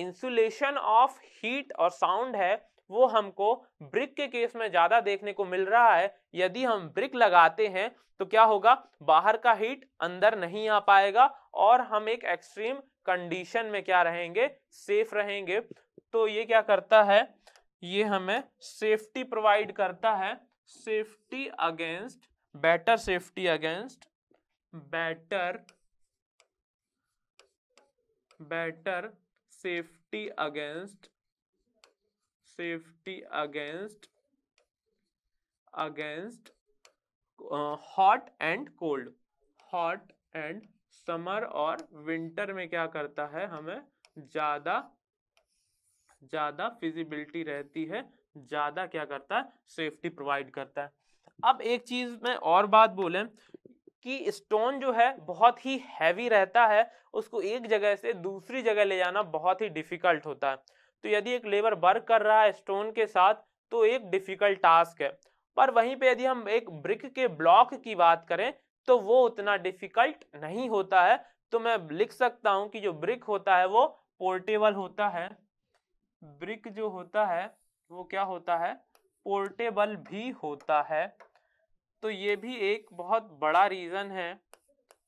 इंसुलेशन ऑफ हीट और साउंड है वो हमको ब्रिक के केस में ज़्यादा देखने को मिल रहा है यदि हम ब्रिक लगाते हैं तो क्या होगा बाहर का हीट अंदर नहीं आ पाएगा और हम एक एक्सट्रीम कंडीशन में क्या रहेंगे सेफ रहेंगे तो ये क्या करता है ये हमें सेफ्टी प्रोवाइड करता है safety against better safety against better better safety against safety against against hot and cold hot and summer और विंटर में क्या करता है हमें ज़्यादा ज़्यादा फिजिबिलिटी रहती है ज़्यादा क्या करता है सेफ्टी प्रोवाइड करता है अब एक चीज़ में और बात बोले कि स्टोन जो है बहुत ही हैवी रहता है उसको एक जगह से दूसरी जगह ले जाना बहुत ही डिफ़िकल्ट होता है तो यदि एक लेबर वर्क कर रहा है स्टोन के साथ तो एक डिफ़िकल्ट टास्क है पर वहीं पे यदि हम एक ब्रिक के ब्लॉक की बात करें तो वो उतना डिफ़िकल्ट नहीं होता है तो मैं लिख सकता हूँ कि जो ब्रिक होता है वो पोर्टेबल होता है ब्रिक जो होता है वो क्या होता है पोर्टेबल भी होता है तो ये भी एक बहुत बड़ा रीज़न है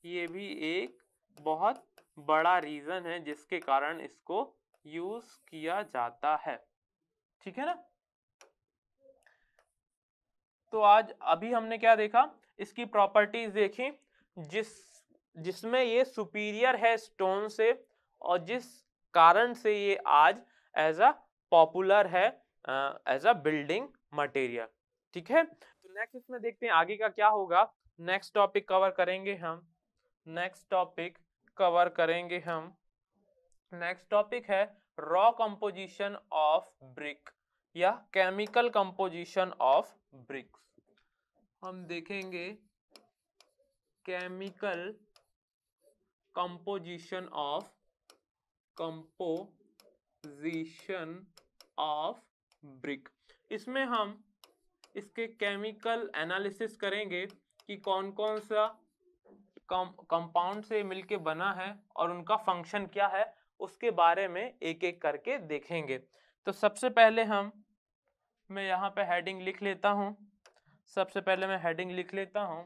ये भी एक बहुत बड़ा रीज़न है जिसके कारण इसको यूज़ किया जाता है ठीक है ना तो आज अभी हमने क्या देखा इसकी प्रॉपर्टीज देखी जिस जिसमें ये सुपीरियर है स्टोन से और जिस कारण से ये आज एज अ पॉपुलर है एज अ बिल्डिंग मटेरियल ठीक है तो नेक्स्ट इसमें देखते हैं आगे का क्या होगा नेक्स्ट टॉपिक कवर करेंगे हम नेक्स्ट टॉपिक कवर करेंगे हम नेक्स्ट टॉपिक है रॉ कंपोजिशन ऑफ ब्रिक या केमिकल कंपोजिशन ऑफ ब्रिक्स हम देखेंगे chemical composition of compo composition of brick इसमें हम इसके केमिकल एनालिसिस करेंगे कि कौन कौन सा कंपाउंड से मिलके बना है और उनका फंक्शन क्या है उसके बारे में एक एक करके देखेंगे तो सबसे पहले हम मैं यहाँ पे हेडिंग लिख लेता हूँ सबसे पहले मैं हेडिंग लिख लेता हूँ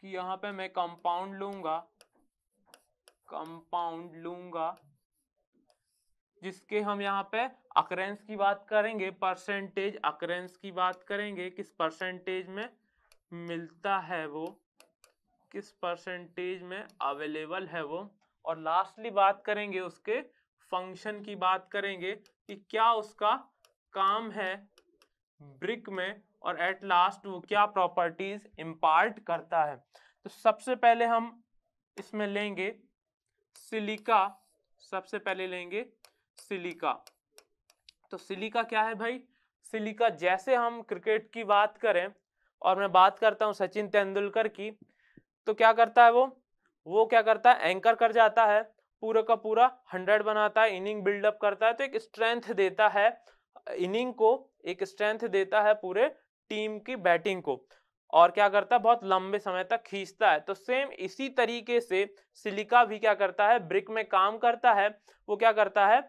कि यहाँ पे मैं कंपाउंड लूँगा कंपाउंड लूँगा जिसके हम यहाँ पे अक्रेंस की बात करेंगे परसेंटेज अक्रेंस की बात करेंगे किस परसेंटेज में मिलता है वो किस परसेंटेज में अवेलेबल है वो और लास्टली बात करेंगे उसके फंक्शन की बात करेंगे कि क्या उसका काम है ब्रिक में और एट लास्ट वो क्या प्रॉपर्टीज इम्पार्ट करता है तो सबसे पहले हम इसमें लेंगे सिलिका सबसे पहले लेंगे सिलिका तो सिलिका क्या है भाई सिलिका जैसे हम क्रिकेट की बात करें और मैं बात करता हूँ सचिन तेंदुलकर की तो क्या करता है वो वो क्या करता है एंकर कर जाता है पूरा का पूरा हंड्रेड बनाता है इनिंग बिल्डअप करता है तो एक स्ट्रेंथ देता है इनिंग को एक स्ट्रेंथ देता है पूरे टीम की बैटिंग को और क्या करता है बहुत लंबे समय तक खींचता है तो सेम इसी तरीके से सिलिका भी क्या करता है ब्रिक में काम करता है वो क्या करता है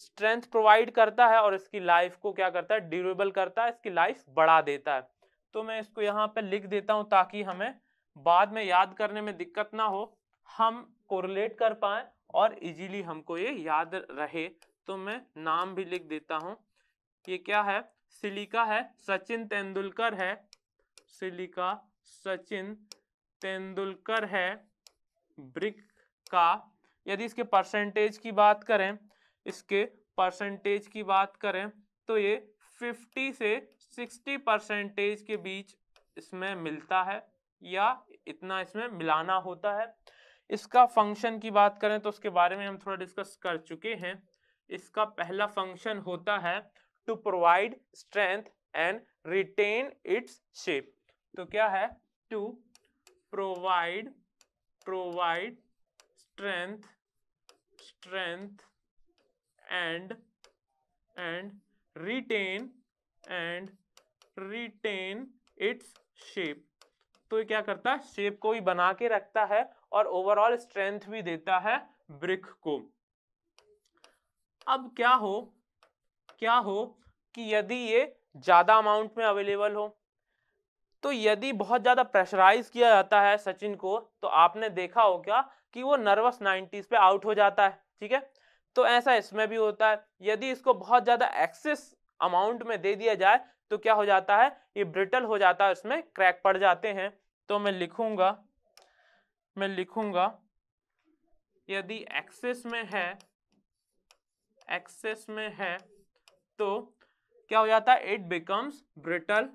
स्ट्रेंथ प्रोवाइड करता है और इसकी लाइफ को क्या करता है ड्यूरेबल करता है इसकी लाइफ बढ़ा देता है तो मैं इसको यहाँ पर लिख देता हूँ ताकि हमें बाद में याद करने में दिक्कत ना हो हम कोरिलेट कर पाए और इजीली हमको ये याद रहे तो मैं नाम भी लिख देता हूँ ये क्या है सिलिका है सचिन तेंदुलकर है सिलिका सचिन तेंदुलकर है ब्रिक का यदि इसके परसेंटेज की बात करें इसके परसेंटेज की बात करें तो ये 50 से 60 परसेंटेज के बीच इसमें मिलता है या इतना इसमें मिलाना होता है इसका फंक्शन की बात करें तो उसके बारे में हम थोड़ा डिस्कस कर चुके हैं इसका पहला फंक्शन होता है to provide strength and retain its shape तो क्या है to provide provide strength strength and and retain and retain its shape तो ये क्या करता है शेप को ही बना के रखता है और ओवरऑल स्ट्रेंथ भी देता है ब्रिक को अब क्या हो क्या हो कि यदि ये ज़्यादा अमाउंट में अवेलेबल हो तो यदि बहुत ज़्यादा प्रेशराइज किया जाता है सचिन को तो आपने देखा हो क्या कि वो नर्वस नाइन्टीज पे आउट हो जाता है ठीक है तो ऐसा इसमें भी होता है यदि इसको बहुत ज़्यादा एक्सेस अमाउंट में दे दिया जाए तो क्या हो जाता है ये ब्रिटल हो जाता है इसमें क्रैक पड़ जाते हैं तो मैं लिखूंगा मैं लिखूंगा यदि एक्सेस में है एक्सेस में है तो क्या हो जाता है इट बिकम्स ब्रिटल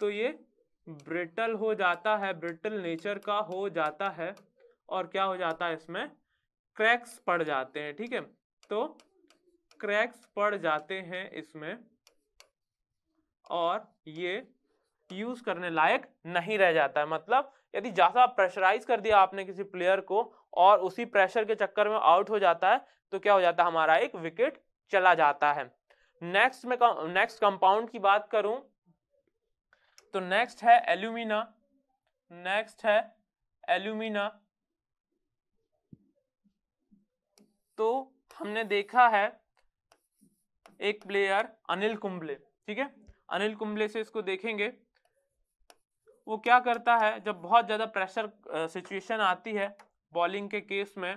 तो ये ब्रिटल हो जाता है ब्रिटल नेचर का हो जाता है और क्या हो जाता है इसमें क्रैक्स पड़ जाते हैं ठीक है तो क्रैक्स पड़ जाते हैं इसमें और ये यूज करने लायक नहीं रह जाता है मतलब यदि ज़्यादा प्रेशराइज कर दिया आपने किसी प्लेयर को और उसी प्रेशर के चक्कर में आउट हो जाता है तो क्या हो जाता है हमारा एक विकेट चला जाता है नेक्स्ट में नेक्स्ट कंपाउंड की बात करूं तो नेक्स्ट है एल्यूमिना नेक्स्ट है एल्यूमिना तो हमने देखा है एक प्लेयर अनिल कुंबले ठीक है अनिल कुंबले से इसको देखेंगे वो क्या करता है जब बहुत ज़्यादा प्रेशर सिचुएशन आती है बॉलिंग के केस में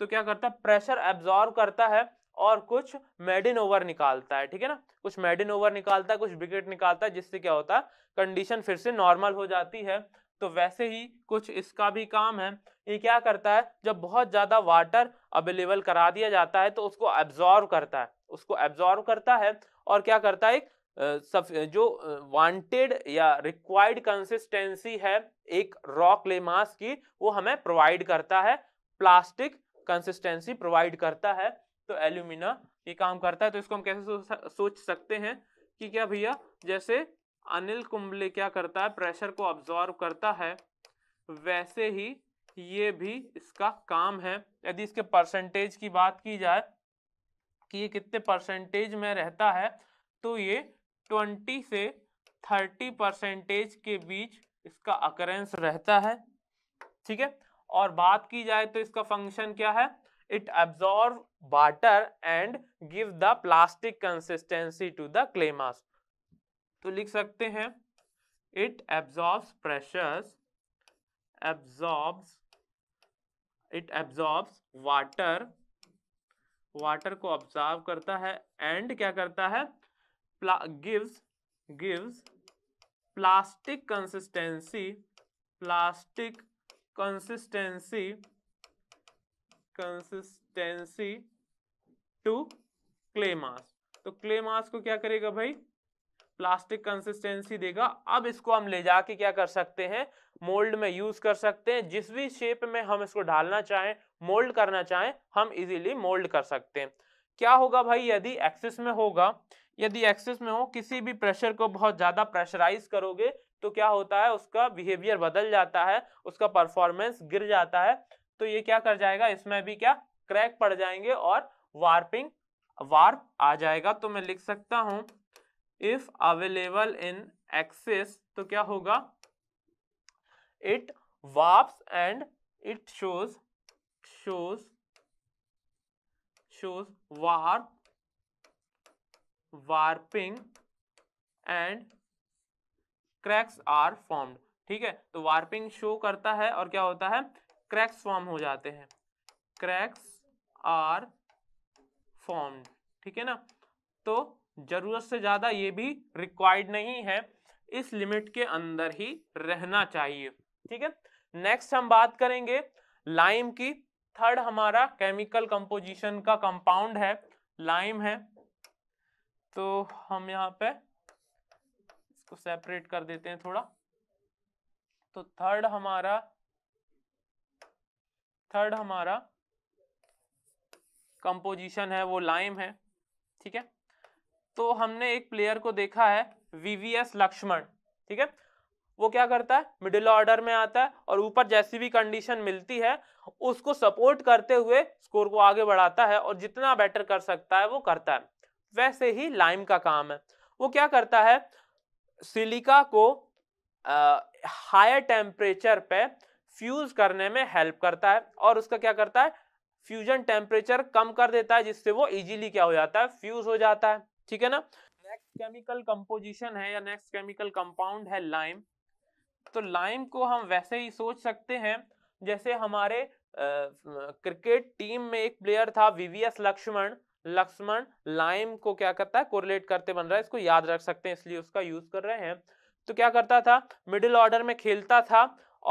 तो क्या करता है प्रेशर एब्जॉर्व करता है और कुछ मेडिन ओवर निकालता है ठीक है ना कुछ मेडिन ओवर निकालता है कुछ विकेट निकालता है जिससे क्या होता है कंडीशन फिर से नॉर्मल हो जाती है तो वैसे ही कुछ इसका भी काम है ये क्या करता है जब बहुत ज़्यादा वाटर अवेलेबल करा दिया जाता है तो उसको एब्जॉर्व करता है उसको एब्जॉर्व करता है और क्या करता है एक सब जो वांटेड या रिक्वायर्ड कंसिस्टेंसी है एक रॉक लेमास की वो हमें प्रोवाइड करता है प्लास्टिक कंसिस्टेंसी प्रोवाइड करता है तो एल्यूमिना ये काम करता है तो इसको हम कैसे सोच सकते हैं कि क्या भैया जैसे अनिल कुंबले क्या करता है प्रेशर को ऑब्जॉर्व करता है वैसे ही ये भी इसका काम है यदि इसके परसेंटेज की बात की जाए कि ये कितने परसेंटेज में रहता है तो ये ट्वेंटी से थर्टी परसेंटेज के बीच इसका अकरेंस रहता है ठीक है और बात की जाए तो इसका फंक्शन क्या है it absorb water and give the plastic consistency to the clay mass तो लिख सकते हैं it absorbs pressures absorbs it absorbs water water को ऑब्जॉर्व करता है एंड क्या करता है gives gives plastic consistency plastic consistency consistency to clay mass तो क्ले मास को क्या करेगा भाई प्लास्टिक कंसिस्टेंसी देगा अब इसको हम ले जाके क्या कर सकते हैं मोल्ड में यूज कर सकते हैं जिस भी शेप में हम इसको ढालना चाहें मोल्ड करना चाहें हम इजीली मोल्ड कर सकते हैं क्या होगा भाई यदि एक्सिस में होगा यदि एक्सिस में हो किसी भी प्रेशर को बहुत ज़्यादा प्रेशराइज करोगे तो क्या होता है उसका बिहेवियर बदल जाता है उसका परफॉर्मेंस गिर जाता है तो ये क्या कर जाएगा इसमें भी क्या क्रैक पड़ जाएंगे और वार्पिंग वार्प आ जाएगा तो मैं लिख सकता हूँ इफ अवेलेबल इन एक्सेस तो क्या होगा it warps and it shows shows shows war warping and cracks are formed ठीक है तो वार्पिंग शो करता है और क्या होता है क्रैक्स फॉर्म हो जाते हैं क्रैक्स आर फॉर्म्ड ठीक है ना तो ज़रूरत से ज़्यादा ये भी रिक्वायर्ड नहीं है इस लिमिट के अंदर ही रहना चाहिए ठीक है नेक्स्ट हम बात करेंगे लाइम की थर्ड हमारा केमिकल कंपोजिशन का कंपाउंड है लाइम है तो हम यहाँ पे इसको सेपरेट कर देते हैं थोड़ा तो थर्ड हमारा थर्ड हमारा कंपोजिशन है वो लाइम है ठीक है तो हमने एक प्लेयर को देखा है वीवीएस लक्ष्मण ठीक है वो क्या करता है मिडिल ऑर्डर में आता है और ऊपर जैसी भी कंडीशन मिलती है उसको सपोर्ट करते हुए स्कोर को आगे बढ़ाता है और जितना बेटर कर सकता है वो करता है वैसे ही लाइम का काम है वो क्या करता है सिलिका को हायर टेम्परेचर पे फ्यूज करने में हेल्प करता है और उसका क्या करता है फ्यूजन टेम्परेचर कम कर देता है जिससे वो इजीली क्या हो जाता है फ्यूज हो जाता है ठीक है ना नेक्स्ट केमिकल कंपोजिशन है या नेक्स्ट केमिकल कंपाउंड है लाइम तो लाइम को हम वैसे ही सोच सकते हैं जैसे हमारे आ, क्रिकेट टीम में एक प्लेयर था वीवीएस लक्ष्मण लक्ष्मण लाइम को क्या करता है कोरिलेट करते बन रहा है इसको याद रख सकते हैं इसलिए उसका यूज कर रहे हैं तो क्या करता था मिडिल ऑर्डर में खेलता था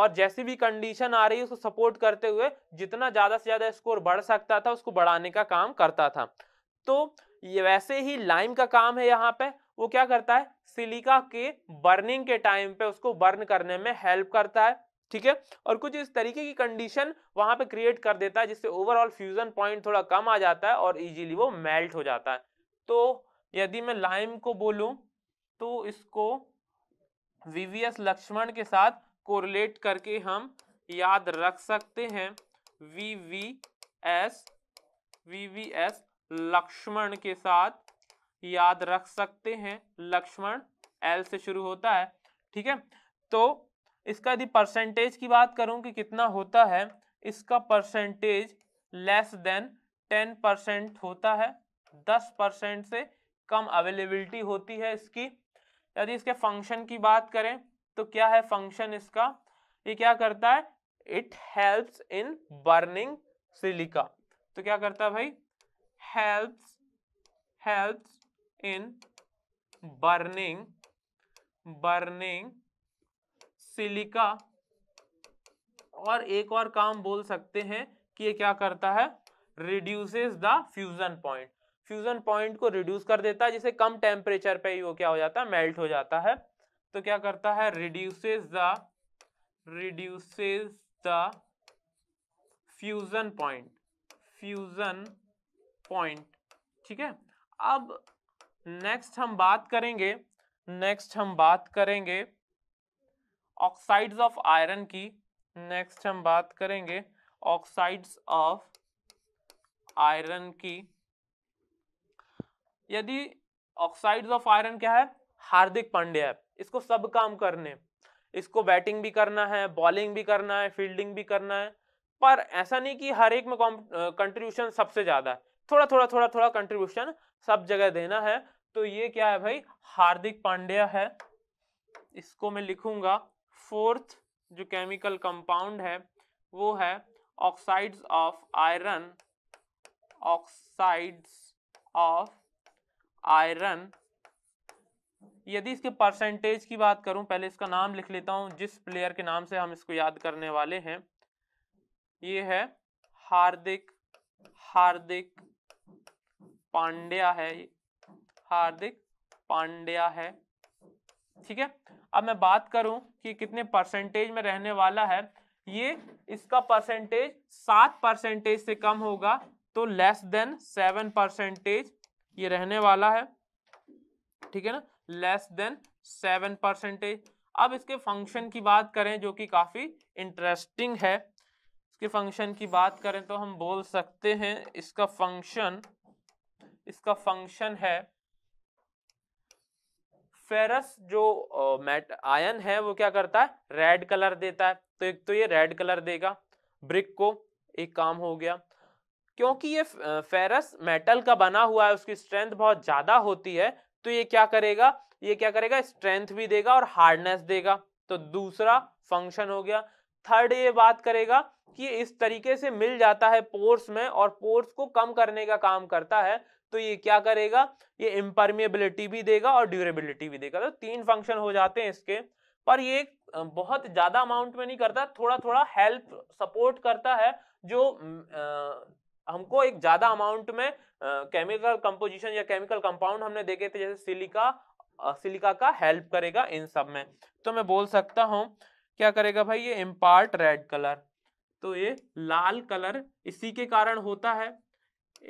और जैसी भी कंडीशन आ रही है उसको सपोर्ट करते हुए जितना ज्यादा से ज्यादा स्कोर बढ़ सकता था उसको बढ़ाने का काम करता था तो ये वैसे ही लाइम का काम है यहाँ पे वो क्या करता है सिलिका के बर्निंग के टाइम पे उसको बर्न करने में हेल्प करता है ठीक है और कुछ इस तरीके की कंडीशन वहां पे क्रिएट कर देता है जिससे ओवरऑल फ्यूजन पॉइंट थोड़ा कम आ जाता है और इजीली वो मेल्ट हो जाता है तो यदि मैं लाइम को बोलूं तो इसको वीवीएस लक्ष्मण के साथ कोरिलेट करके हम याद रख सकते हैं V V S V V S Laxman के साथ याद रख सकते हैं लक्ष्मण एल से शुरू होता है ठीक है तो इसका यदि परसेंटेज की बात करूं कि कितना होता है इसका percentage less than ten percent होता है दस परसेंट से कम अवेलेबिलिटी होती है इसकी यदि इसके फंक्शन की बात करें तो क्या है फंक्शन इसका ये क्या करता है it helps in burning silica तो क्या करता है भाई helps helps in burning burning silica और एक और काम बोल सकते हैं कि ये क्या करता है reduces the fusion point fusion point को रिड्यूस कर देता है जिसे कम टेम्परेचर पे ही वो क्या हो जाता है मेल्ट हो जाता है तो क्या करता है reduces the reduces the fusion point fusion point ठीक है अब नेक्स्ट हम बात करेंगे नेक्स्ट हम बात करेंगे ऑक्साइड्स ऑफ आयरन की नेक्स्ट हम बात करेंगे ऑक्साइड्स ऑफ आयरन की यदि ऑक्साइड्स ऑफ आयरन क्या है हार्दिक पांड्या है इसको सब काम करने इसको बैटिंग भी करना है बॉलिंग भी करना है फील्डिंग भी करना है पर ऐसा नहीं कि हर एक में कंट्रीब्यूशन सबसे ज़्यादा है थोड़ा थोड़ा थोड़ा थोड़ा कंट्रीब्यूशन सब जगह देना है तो ये क्या है भाई हार्दिक पांड्या है इसको मैं लिखूंगा फोर्थ जो केमिकल कंपाउंड है वो है oxides of iron oxides of iron यदि इसके परसेंटेज की बात करूं पहले इसका नाम लिख लेता हूं जिस प्लेयर के नाम से हम इसको याद करने वाले हैं ये है हार्दिक हार्दिक पांड्या है हार्दिक पांड्या है ठीक है अब मैं बात करूं कि कितने परसेंटेज में रहने वाला है ये इसका परसेंटेज सात परसेंटेज से कम होगा तो लेस देन सेवन परसेंटेज ये रहने वाला है ठीक है ना लेस देन सेवन परसेंटेज अब इसके फंक्शन की बात करें जो कि काफ़ी इंटरेस्टिंग है इसके फंक्शन की बात करें तो हम बोल सकते हैं इसका फंक्शन इसका फंक्शन है फेरस जो मेट आयन है वो क्या करता है रेड कलर देता है तो एक तो ये रेड कलर देगा ब्रिक को एक काम हो गया क्योंकि ये फेरस मेटल का बना हुआ है उसकी स्ट्रेंथ बहुत ज़्यादा होती है तो ये क्या करेगा ये क्या करेगा स्ट्रेंथ भी देगा और हार्डनेस देगा तो दूसरा फंक्शन हो गया थर्ड ये बात करेगा कि इस तरीके से मिल जाता है पोर्स में और पोर्स को कम करने का काम करता है तो ये क्या करेगा ये इम्परमेबिलिटी भी देगा और ड्यूरेबिलिटी भी देगा तो तीन फंक्शन हो जाते हैं इसके पर ये बहुत ज्यादा अमाउंट में नहीं करता थोड़ा थोड़ा हेल्प सपोर्ट करता है जो आ, हमको एक ज्यादा अमाउंट में केमिकल कंपोजिशन या केमिकल कंपाउंड हमने देखे थे जैसे सिलिका सिलिका का हेल्प करेगा इन सब में तो मैं बोल सकता हूँ क्या करेगा भाई ये इम्पार्ट रेड कलर तो ये लाल कलर इसी के कारण होता है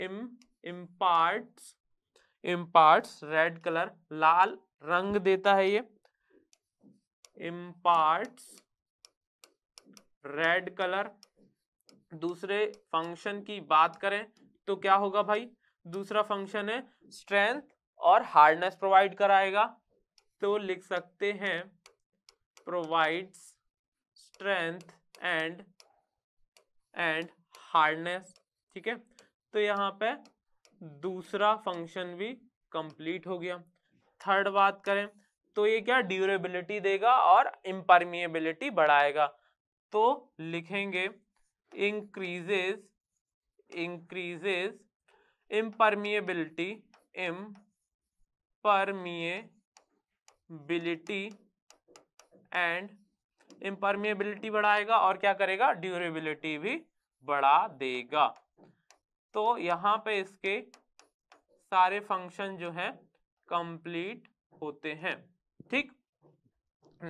im imparts imparts red colour लाल रंग देता है ये इम्पार्ट्स रेड कलर दूसरे फंक्शन की बात करें तो क्या होगा भाई दूसरा फंक्शन है स्ट्रेंथ और हार्डनेस प्रोवाइड कराएगा तो लिख सकते हैं provides strength and and hardness ठीक है तो यहाँ पे दूसरा फंक्शन भी कंप्लीट हो गया थर्ड बात करें तो ये क्या ड्यूरेबिलिटी देगा और इम्परमिएबिलिटी बढ़ाएगा तो लिखेंगे इंक्रीजेज इंक्रीजेज इम्परमिएबिलिटी इम परमिएबिलिटी एंड इम्परमिएबिलिटी बढ़ाएगा और क्या करेगा ड्यूरेबिलिटी भी बढ़ा देगा तो यहाँ पे इसके सारे फंक्शन जो है कंप्लीट होते हैं ठीक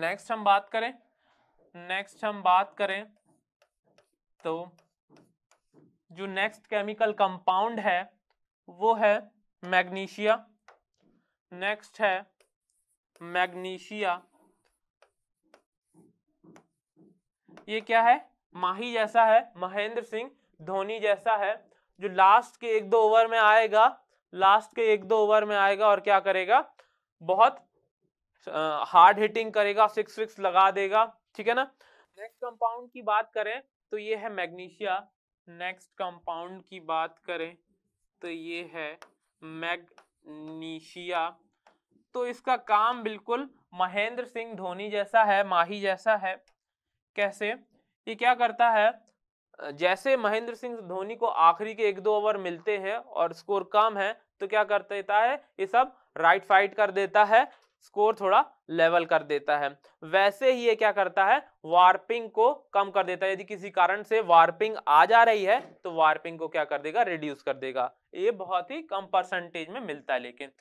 नेक्स्ट हम बात करें नेक्स्ट हम बात करें तो जो नेक्स्ट केमिकल कंपाउंड है वो है मैग्नीशिया नेक्स्ट है मैग्नीशिया ये क्या है माही जैसा है महेंद्र सिंह धोनी जैसा है जो लास्ट के एक दो ओवर में आएगा लास्ट के एक दो ओवर में आएगा और क्या करेगा बहुत हार्ड हिटिंग करेगा सिक्स विक्स लगा देगा ठीक है ना नेक्स्ट कंपाउंड की बात करें तो ये है मैग्नीशिया नेक्स्ट कंपाउंड की बात करें तो ये है मैग्नीशिया तो इसका काम बिल्कुल महेंद्र सिंह धोनी जैसा है माही जैसा है कैसे ये क्या करता है जैसे महेंद्र सिंह धोनी को आखिरी के एक दो ओवर मिलते हैं और स्कोर कम है तो क्या कर देता है ये सब राइट फाइट कर देता है स्कोर थोड़ा लेवल कर देता है वैसे ही ये क्या करता है वार्पिंग को कम कर देता है यदि किसी कारण से वार्पिंग आ जा रही है तो वार्पिंग को क्या कर देगा रिड्यूस कर देगा ये बहुत ही कम परसेंटेज में मिलता है लेकिन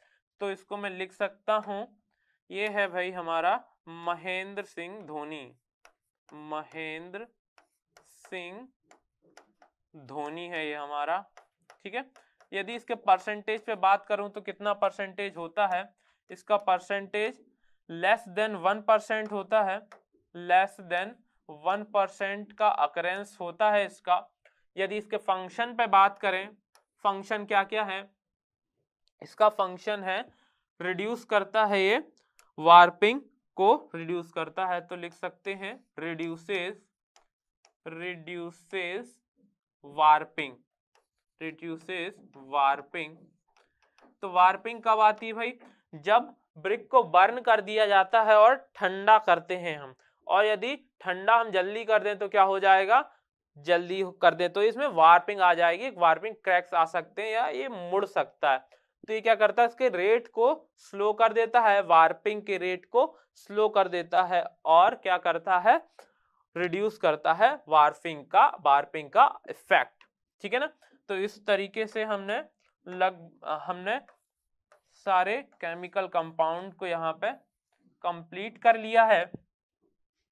तो इसको मैं लिख सकता हूं ये है भाई हमारा महेंद्र सिंह धोनी महेंद्र सिंह धोनी है ये हमारा ठीक है यदि इसके परसेंटेज पे बात करूं तो कितना परसेंटेज होता है इसका percentage less than one percent होता है लेस देन वन परसेंट का अक्रेंस होता है इसका यदि इसके फंक्शन पे बात करें फंक्शन क्या क्या है इसका फंक्शन है रिड्यूस करता है ये वार्पिंग को रिड्यूस करता है तो लिख सकते हैं reduces reduces warping reduces warping तो वार्पिंग कब आती है भाई जब ब्रिक को बर्न कर दिया जाता है और ठंडा करते हैं हम और यदि ठंडा हम जल्दी कर दें तो क्या हो जाएगा जल्दी कर दें तो इसमें वार्पिंग आ जाएगी वार्पिंग क्रैक्स आ सकते हैं या ये मुड़ सकता है तो ये क्या करता है इसके रेट को स्लो कर देता है वार्पिंग के रेट को स्लो कर देता है और क्या करता है रिड्यूस करता है वार्फिंग का वार्पिंग का इफेक्ट ठीक है ना तो इस तरीके से हमने लग हमने सारे केमिकल कंपाउंड को यहाँ पे कंप्लीट कर लिया है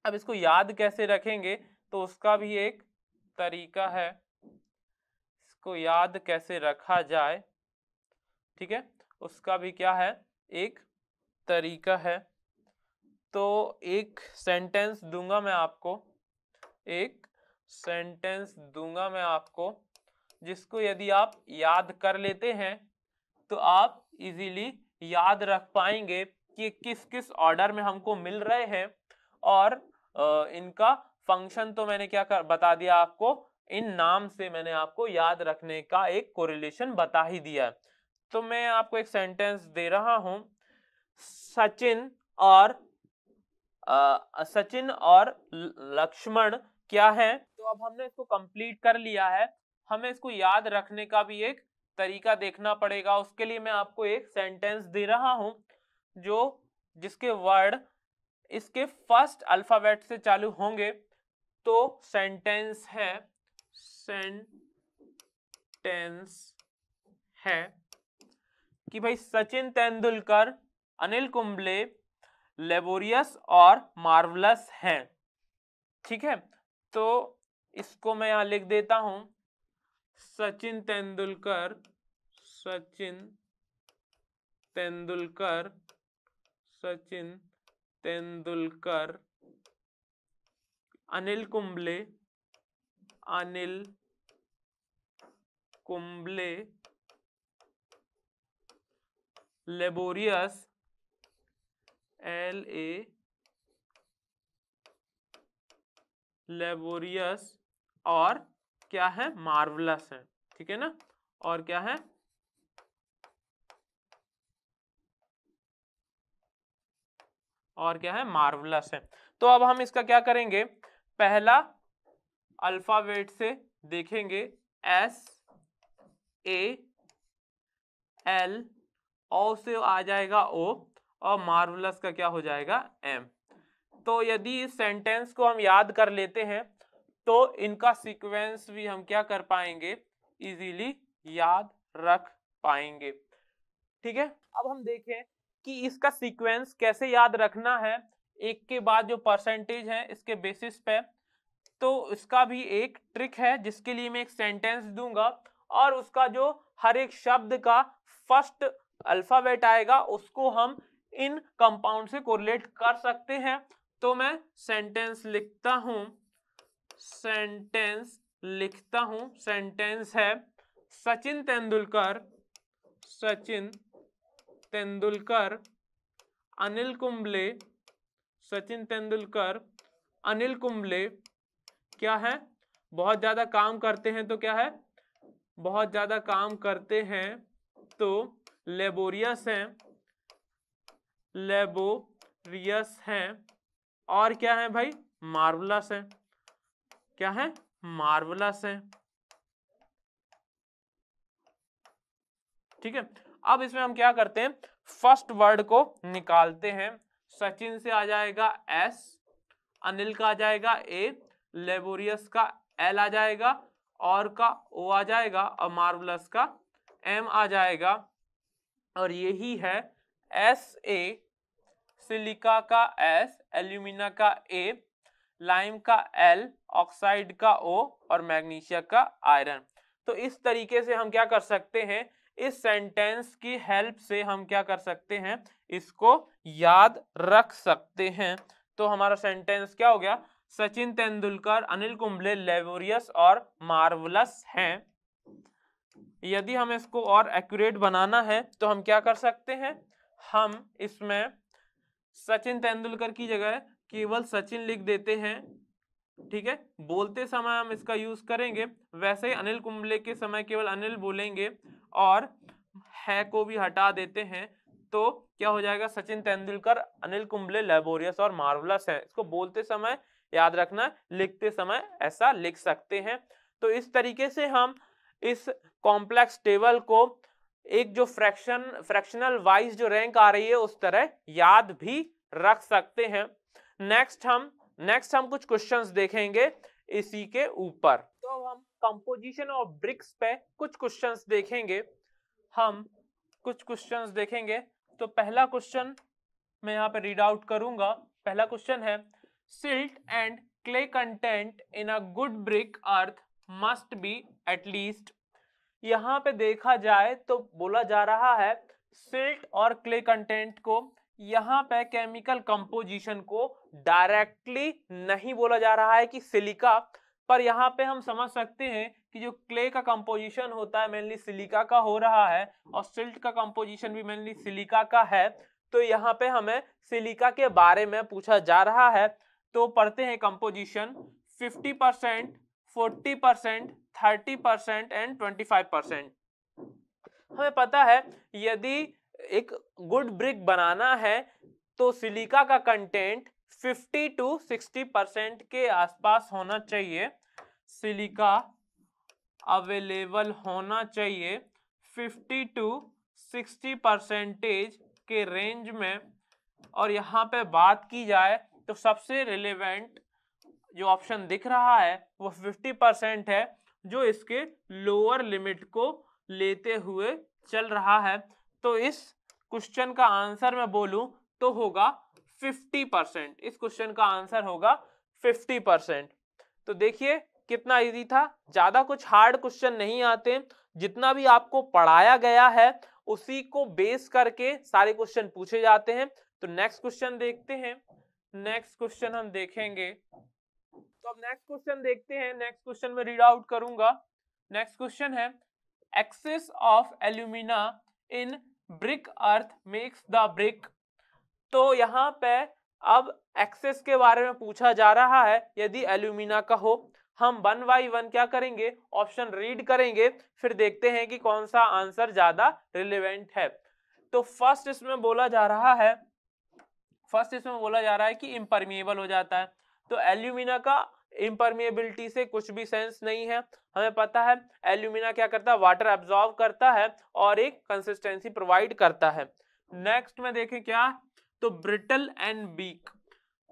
अब इसको याद कैसे रखेंगे तो उसका भी एक तरीका है इसको याद कैसे रखा जाए ठीक है उसका भी क्या है एक तरीका है तो एक सेंटेंस दूंगा मैं आपको एक सेंटेंस दूंगा मैं आपको जिसको यदि आप याद कर लेते हैं तो आप इजीली याद रख पाएंगे कि किस किस ऑर्डर में हमको मिल रहे हैं और इनका फंक्शन तो मैंने क्या कर बता दिया आपको इन नाम से मैंने आपको याद रखने का एक कोरिलेशन बता ही दिया तो मैं आपको एक सेंटेंस दे रहा हूं सचिन और आ, सचिन और लक्ष्मण क्या है तो अब हमने इसको कंप्लीट कर लिया है हमें इसको याद रखने का भी एक तरीका देखना पड़ेगा उसके लिए मैं आपको एक सेंटेंस दे रहा हूं जो जिसके वर्ड इसके फर्स्ट अल्फ़ाबेट से चालू होंगे तो सेंटेंस है सेंटेंस है कि भाई सचिन तेंदुलकर अनिल कुंबले लेबोरियस और मार्वलस हैं ठीक है तो इसको मैं यहाँ लिख देता हूं Sachin Tendulkar Sachin Tendulkar Sachin Tendulkar Anil Kumble Anil Kumble laborious L A laborious और क्या है मार्वलस है ठीक है ना और क्या है और क्या है मार्वलस है तो अब हम इसका क्या करेंगे पहला अल्फावेट से देखेंगे एस ए एल ओ से आ जाएगा ओ और मार्वलस का क्या हो जाएगा एम तो यदि इस सेंटेंस को हम याद कर लेते हैं तो इनका सीक्वेंस भी हम क्या कर पाएंगे इजीली याद रख पाएंगे ठीक है अब हम देखें कि इसका सीक्वेंस कैसे याद रखना है एक के बाद जो परसेंटेज है इसके बेसिस पे तो इसका भी एक ट्रिक है जिसके लिए मैं एक सेंटेंस दूंगा और उसका जो हर एक शब्द का फर्स्ट अल्फ़ाबेट आएगा उसको हम इन कंपाउंड से कोरिलेट कर सकते हैं तो मैं सेंटेंस लिखता हूं सेंटेंस लिखता हूं सेंटेंस है सचिन तेंदुलकर सचिन तेंदुलकर अनिल कुंबले सचिन तेंदुलकर अनिल कुंबले क्या है बहुत ज़्यादा काम करते हैं तो क्या है बहुत ज़्यादा काम करते हैं तो लेबोरियस हैं लेबोरियस हैं और क्या है भाई मार्वलस है क्या है मार्वलस है ठीक है अब इसमें हम क्या करते हैं फर्स्ट वर्ड को निकालते हैं सचिन से आ जाएगा एस अनिल का आ जाएगा ए लेबोरियस का एल आ जाएगा और का ओ आ जाएगा और मार्वलस का एम आ जाएगा और यही है एस ए सिलिका का एस एल्यूमिना का ए लाइम का एल ऑक्साइड का ओ और मैग्नीशिया का आयरन तो इस तरीके से हम क्या कर सकते हैं इस सेंटेंस की हेल्प से हम क्या कर सकते हैं इसको याद रख सकते हैं तो हमारा सेंटेंस क्या हो गया सचिन तेंदुलकर अनिल कुंबले लेवोरियस और मार्वलस हैं यदि हमें इसको और एक्यूरेट बनाना है तो हम क्या कर सकते हैं हम इसमें सचिन तेंदुलकर की जगह केवल सचिन लिख देते हैं ठीक है बोलते समय हम इसका यूज करेंगे वैसे ही अनिल कुंबले के समय केवल अनिल बोलेंगे और है को भी हटा देते हैं तो क्या हो जाएगा सचिन तेंदुलकर अनिल कुंबले लेबोरियस और मार्वलस है इसको बोलते समय याद रखना लिखते समय ऐसा लिख सकते हैं तो इस तरीके से हम इस कॉम्प्लेक्स टेबल को एक जो फ्रैक्शन फ्रैक्शनल वाइज जो रैंक आ रही है उस तरह याद भी रख सकते हैं नेक्स्ट हम नेक्स्ट हम कुछ क्वेश्चन देखेंगे इसी के ऊपर तो हम कंपोजिशन ऑफ ब्रिक्स पे कुछ क्वेश्चन देखेंगे हम कुछ क्वेश्चन देखेंगे तो पहला क्वेश्चन मैं यहाँ पे रीड आउट करूंगा पहला क्वेश्चन है silt and clay content in a good brick earth must be at least यहाँ पे देखा जाए तो बोला जा रहा है सिल्ट और क्ले कंटेंट को यहाँ पे केमिकल कंपोजिशन को डायरेक्टली नहीं बोला जा रहा है कि सिलिका पर यहाँ पे हम समझ सकते हैं कि जो क्ले का कंपोजिशन होता है मेनली सिलिका का हो रहा है और सिल्ट का कंपोजिशन भी मेनली सिलिका का है तो यहाँ पे हमें सिलिका के बारे में पूछा जा रहा है तो पढ़ते हैं composition 50 percent forty percent thirty percent and twenty five percent हमें पता है यदि एक गुड ब्रिक बनाना है तो सिलिका का content fifty to sixty percent के आसपास होना चाहिए सिलिका अवेलेबल होना चाहिए फिफ्टी टू सिक्सटी परसेंटेज के रेंज में और यहाँ पे बात की जाए तो सबसे रिलेवेंट जो ऑप्शन दिख रहा है वो फिफ्टी परसेंट है जो इसके लोअर लिमिट को लेते हुए चल रहा है तो इस क्वेश्चन का आंसर मैं बोलूं तो होगा 50 परसेंट इस क्वेश्चन का आंसर होगा 50 परसेंट तो देखिए कितना इजी था ज़्यादा कुछ हार्ड क्वेश्चन नहीं आते जितना भी आपको पढ़ाया गया है उसी को बेस करके सारे क्वेश्चन पूछे जाते हैं तो नेक्स्ट क्वेश्चन देखते हैं नेक्स्ट क्वेश्चन हम देखेंगे तो अब नेक्स्ट क्वेश्चन देखते हैं नेक्स्ट क्वेश्चन में रीड आउट करूंगा नेक्स्ट क्वेश्चन है excess of alumina in brick earth makes the brick तो यहाँ पे अब एक्सेस के बारे में पूछा जा रहा है यदि एल्यूमिना का हो हम वन बाई वन क्या करेंगे ऑप्शन रीड करेंगे फिर देखते हैं कि कौन सा आंसर ज्यादा रिलेवेंट है तो फर्स्ट इसमें बोला जा रहा है फर्स्ट इसमें बोला जा रहा है कि इम्परमिएबल हो जाता है तो एल्यूमिना का इम्परमिएबिलिटी से कुछ भी सेंस नहीं है हमें पता है एल्यूमिना क्या करता है वाटर एब्जॉर्व करता है और एक कंसिस्टेंसी प्रोवाइड करता है नेक्स्ट में देखें क्या तो ब्रिटल एंड बीक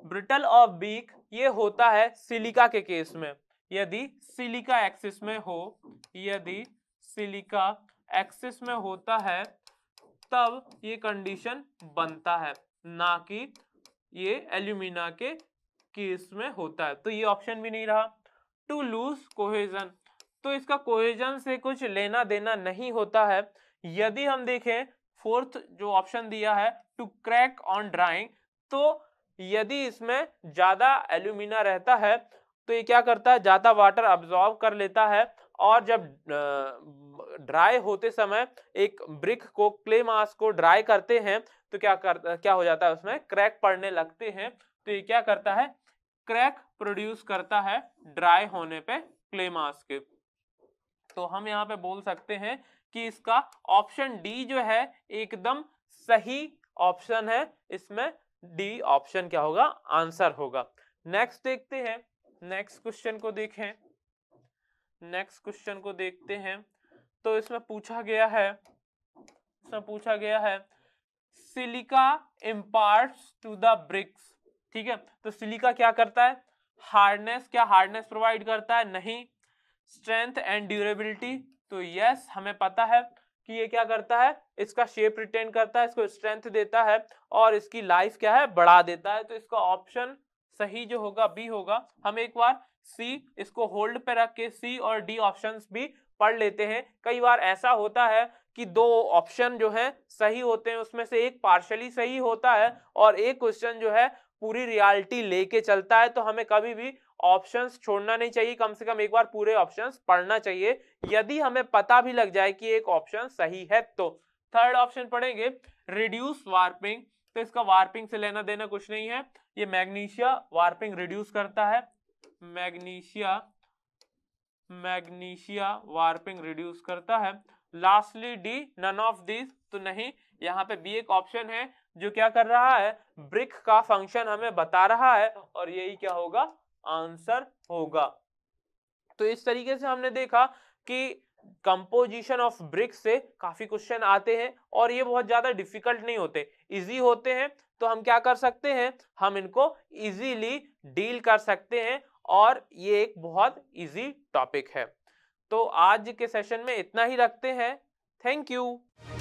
ब्रिटल और बीक ये होता है सिलिका के केस में यदि सिलिका एक्सिस में हो यदि सिलिका एक्सिस में होता है तब ये कंडीशन बनता है ना कि ये एल्यूमिना के केस में होता है तो ये ऑप्शन भी नहीं रहा टू लूज कोहेजन तो इसका कोहेजन से कुछ लेना देना नहीं होता है यदि हम देखें फोर्थ जो ऑप्शन दिया है टू क्रैक ऑन ड्राइंग तो यदि इसमें ज़्यादा एल्यूमिना रहता है तो ये क्या करता है ज़्यादा वाटर अब्जॉर्व कर लेता है और जब ड्राई होते समय एक ब्रिक को क्ले मास को ड्राई करते हैं तो क्या कर क्या हो जाता है उसमें क्रैक पड़ने लगते हैं तो ये क्या करता है क्रैक प्रोड्यूस करता है ड्राई होने पे क्ले मास के तो हम यहाँ पे बोल सकते हैं कि इसका ऑप्शन डी जो है एकदम सही ऑप्शन है इसमें डी ऑप्शन क्या होगा आंसर होगा नेक्स्ट देखते हैं नेक्स्ट क्वेश्चन को देखें नेक्स्ट क्वेश्चन को देखते हैं तो इसमें पूछा गया है इसमें पूछा गया है silica impart to the bricks ठीक है तो सिलिका क्या करता है हार्डनेस क्या हार्डनेस प्रोवाइड करता है नहीं स्ट्रेंथ एंड ड्यूरेबिलिटी तो यस हमें पता है कि ये क्या करता है इसका शेप रिटेन करता है इसको स्ट्रेंथ देता है और इसकी लाइफ क्या है बढ़ा देता है तो इसका ऑप्शन सही जो होगा बी होगा हम एक बार सी इसको होल्ड पे रख के सी और डी ऑप्शंस भी पढ़ लेते हैं कई बार ऐसा होता है कि दो ऑप्शन जो है सही होते हैं उसमें से एक पार्शली सही होता है और एक क्वेश्चन जो है पूरी रियलिटी लेके चलता है तो हमें कभी भी ऑप्शंस छोड़ना नहीं चाहिए कम से कम एक बार पूरे ऑप्शंस पढ़ना चाहिए यदि हमें पता भी लग जाए कि एक ऑप्शन सही है तो थर्ड ऑप्शन पढ़ेंगे रिड्यूस वार्पिंग तो इसका वार्पिंग से लेना देना कुछ नहीं है ये मैग्नीशिया वार्पिंग रिड्यूस करता है मैग्नीशिया मैग्नीशिया वार्पिंग रिड्यूस करता है lastly D none of this तो नहीं यहाँ पे बी एक ऑप्शन है जो क्या कर रहा है ब्रिक का फंक्शन हमें बता रहा है और यही क्या होगा आंसर होगा तो इस तरीके से हमने देखा कि कंपोजिशन ऑफ ब्रिक्स से काफी क्वेश्चन आते हैं और ये बहुत ज्यादा डिफिकल्ट नहीं होते इजी होते हैं तो हम क्या कर सकते हैं हम इनको इजीली डील कर सकते हैं और ये एक बहुत इजी टॉपिक है तो आज के सेशन में इतना ही रखते हैं थैंक यू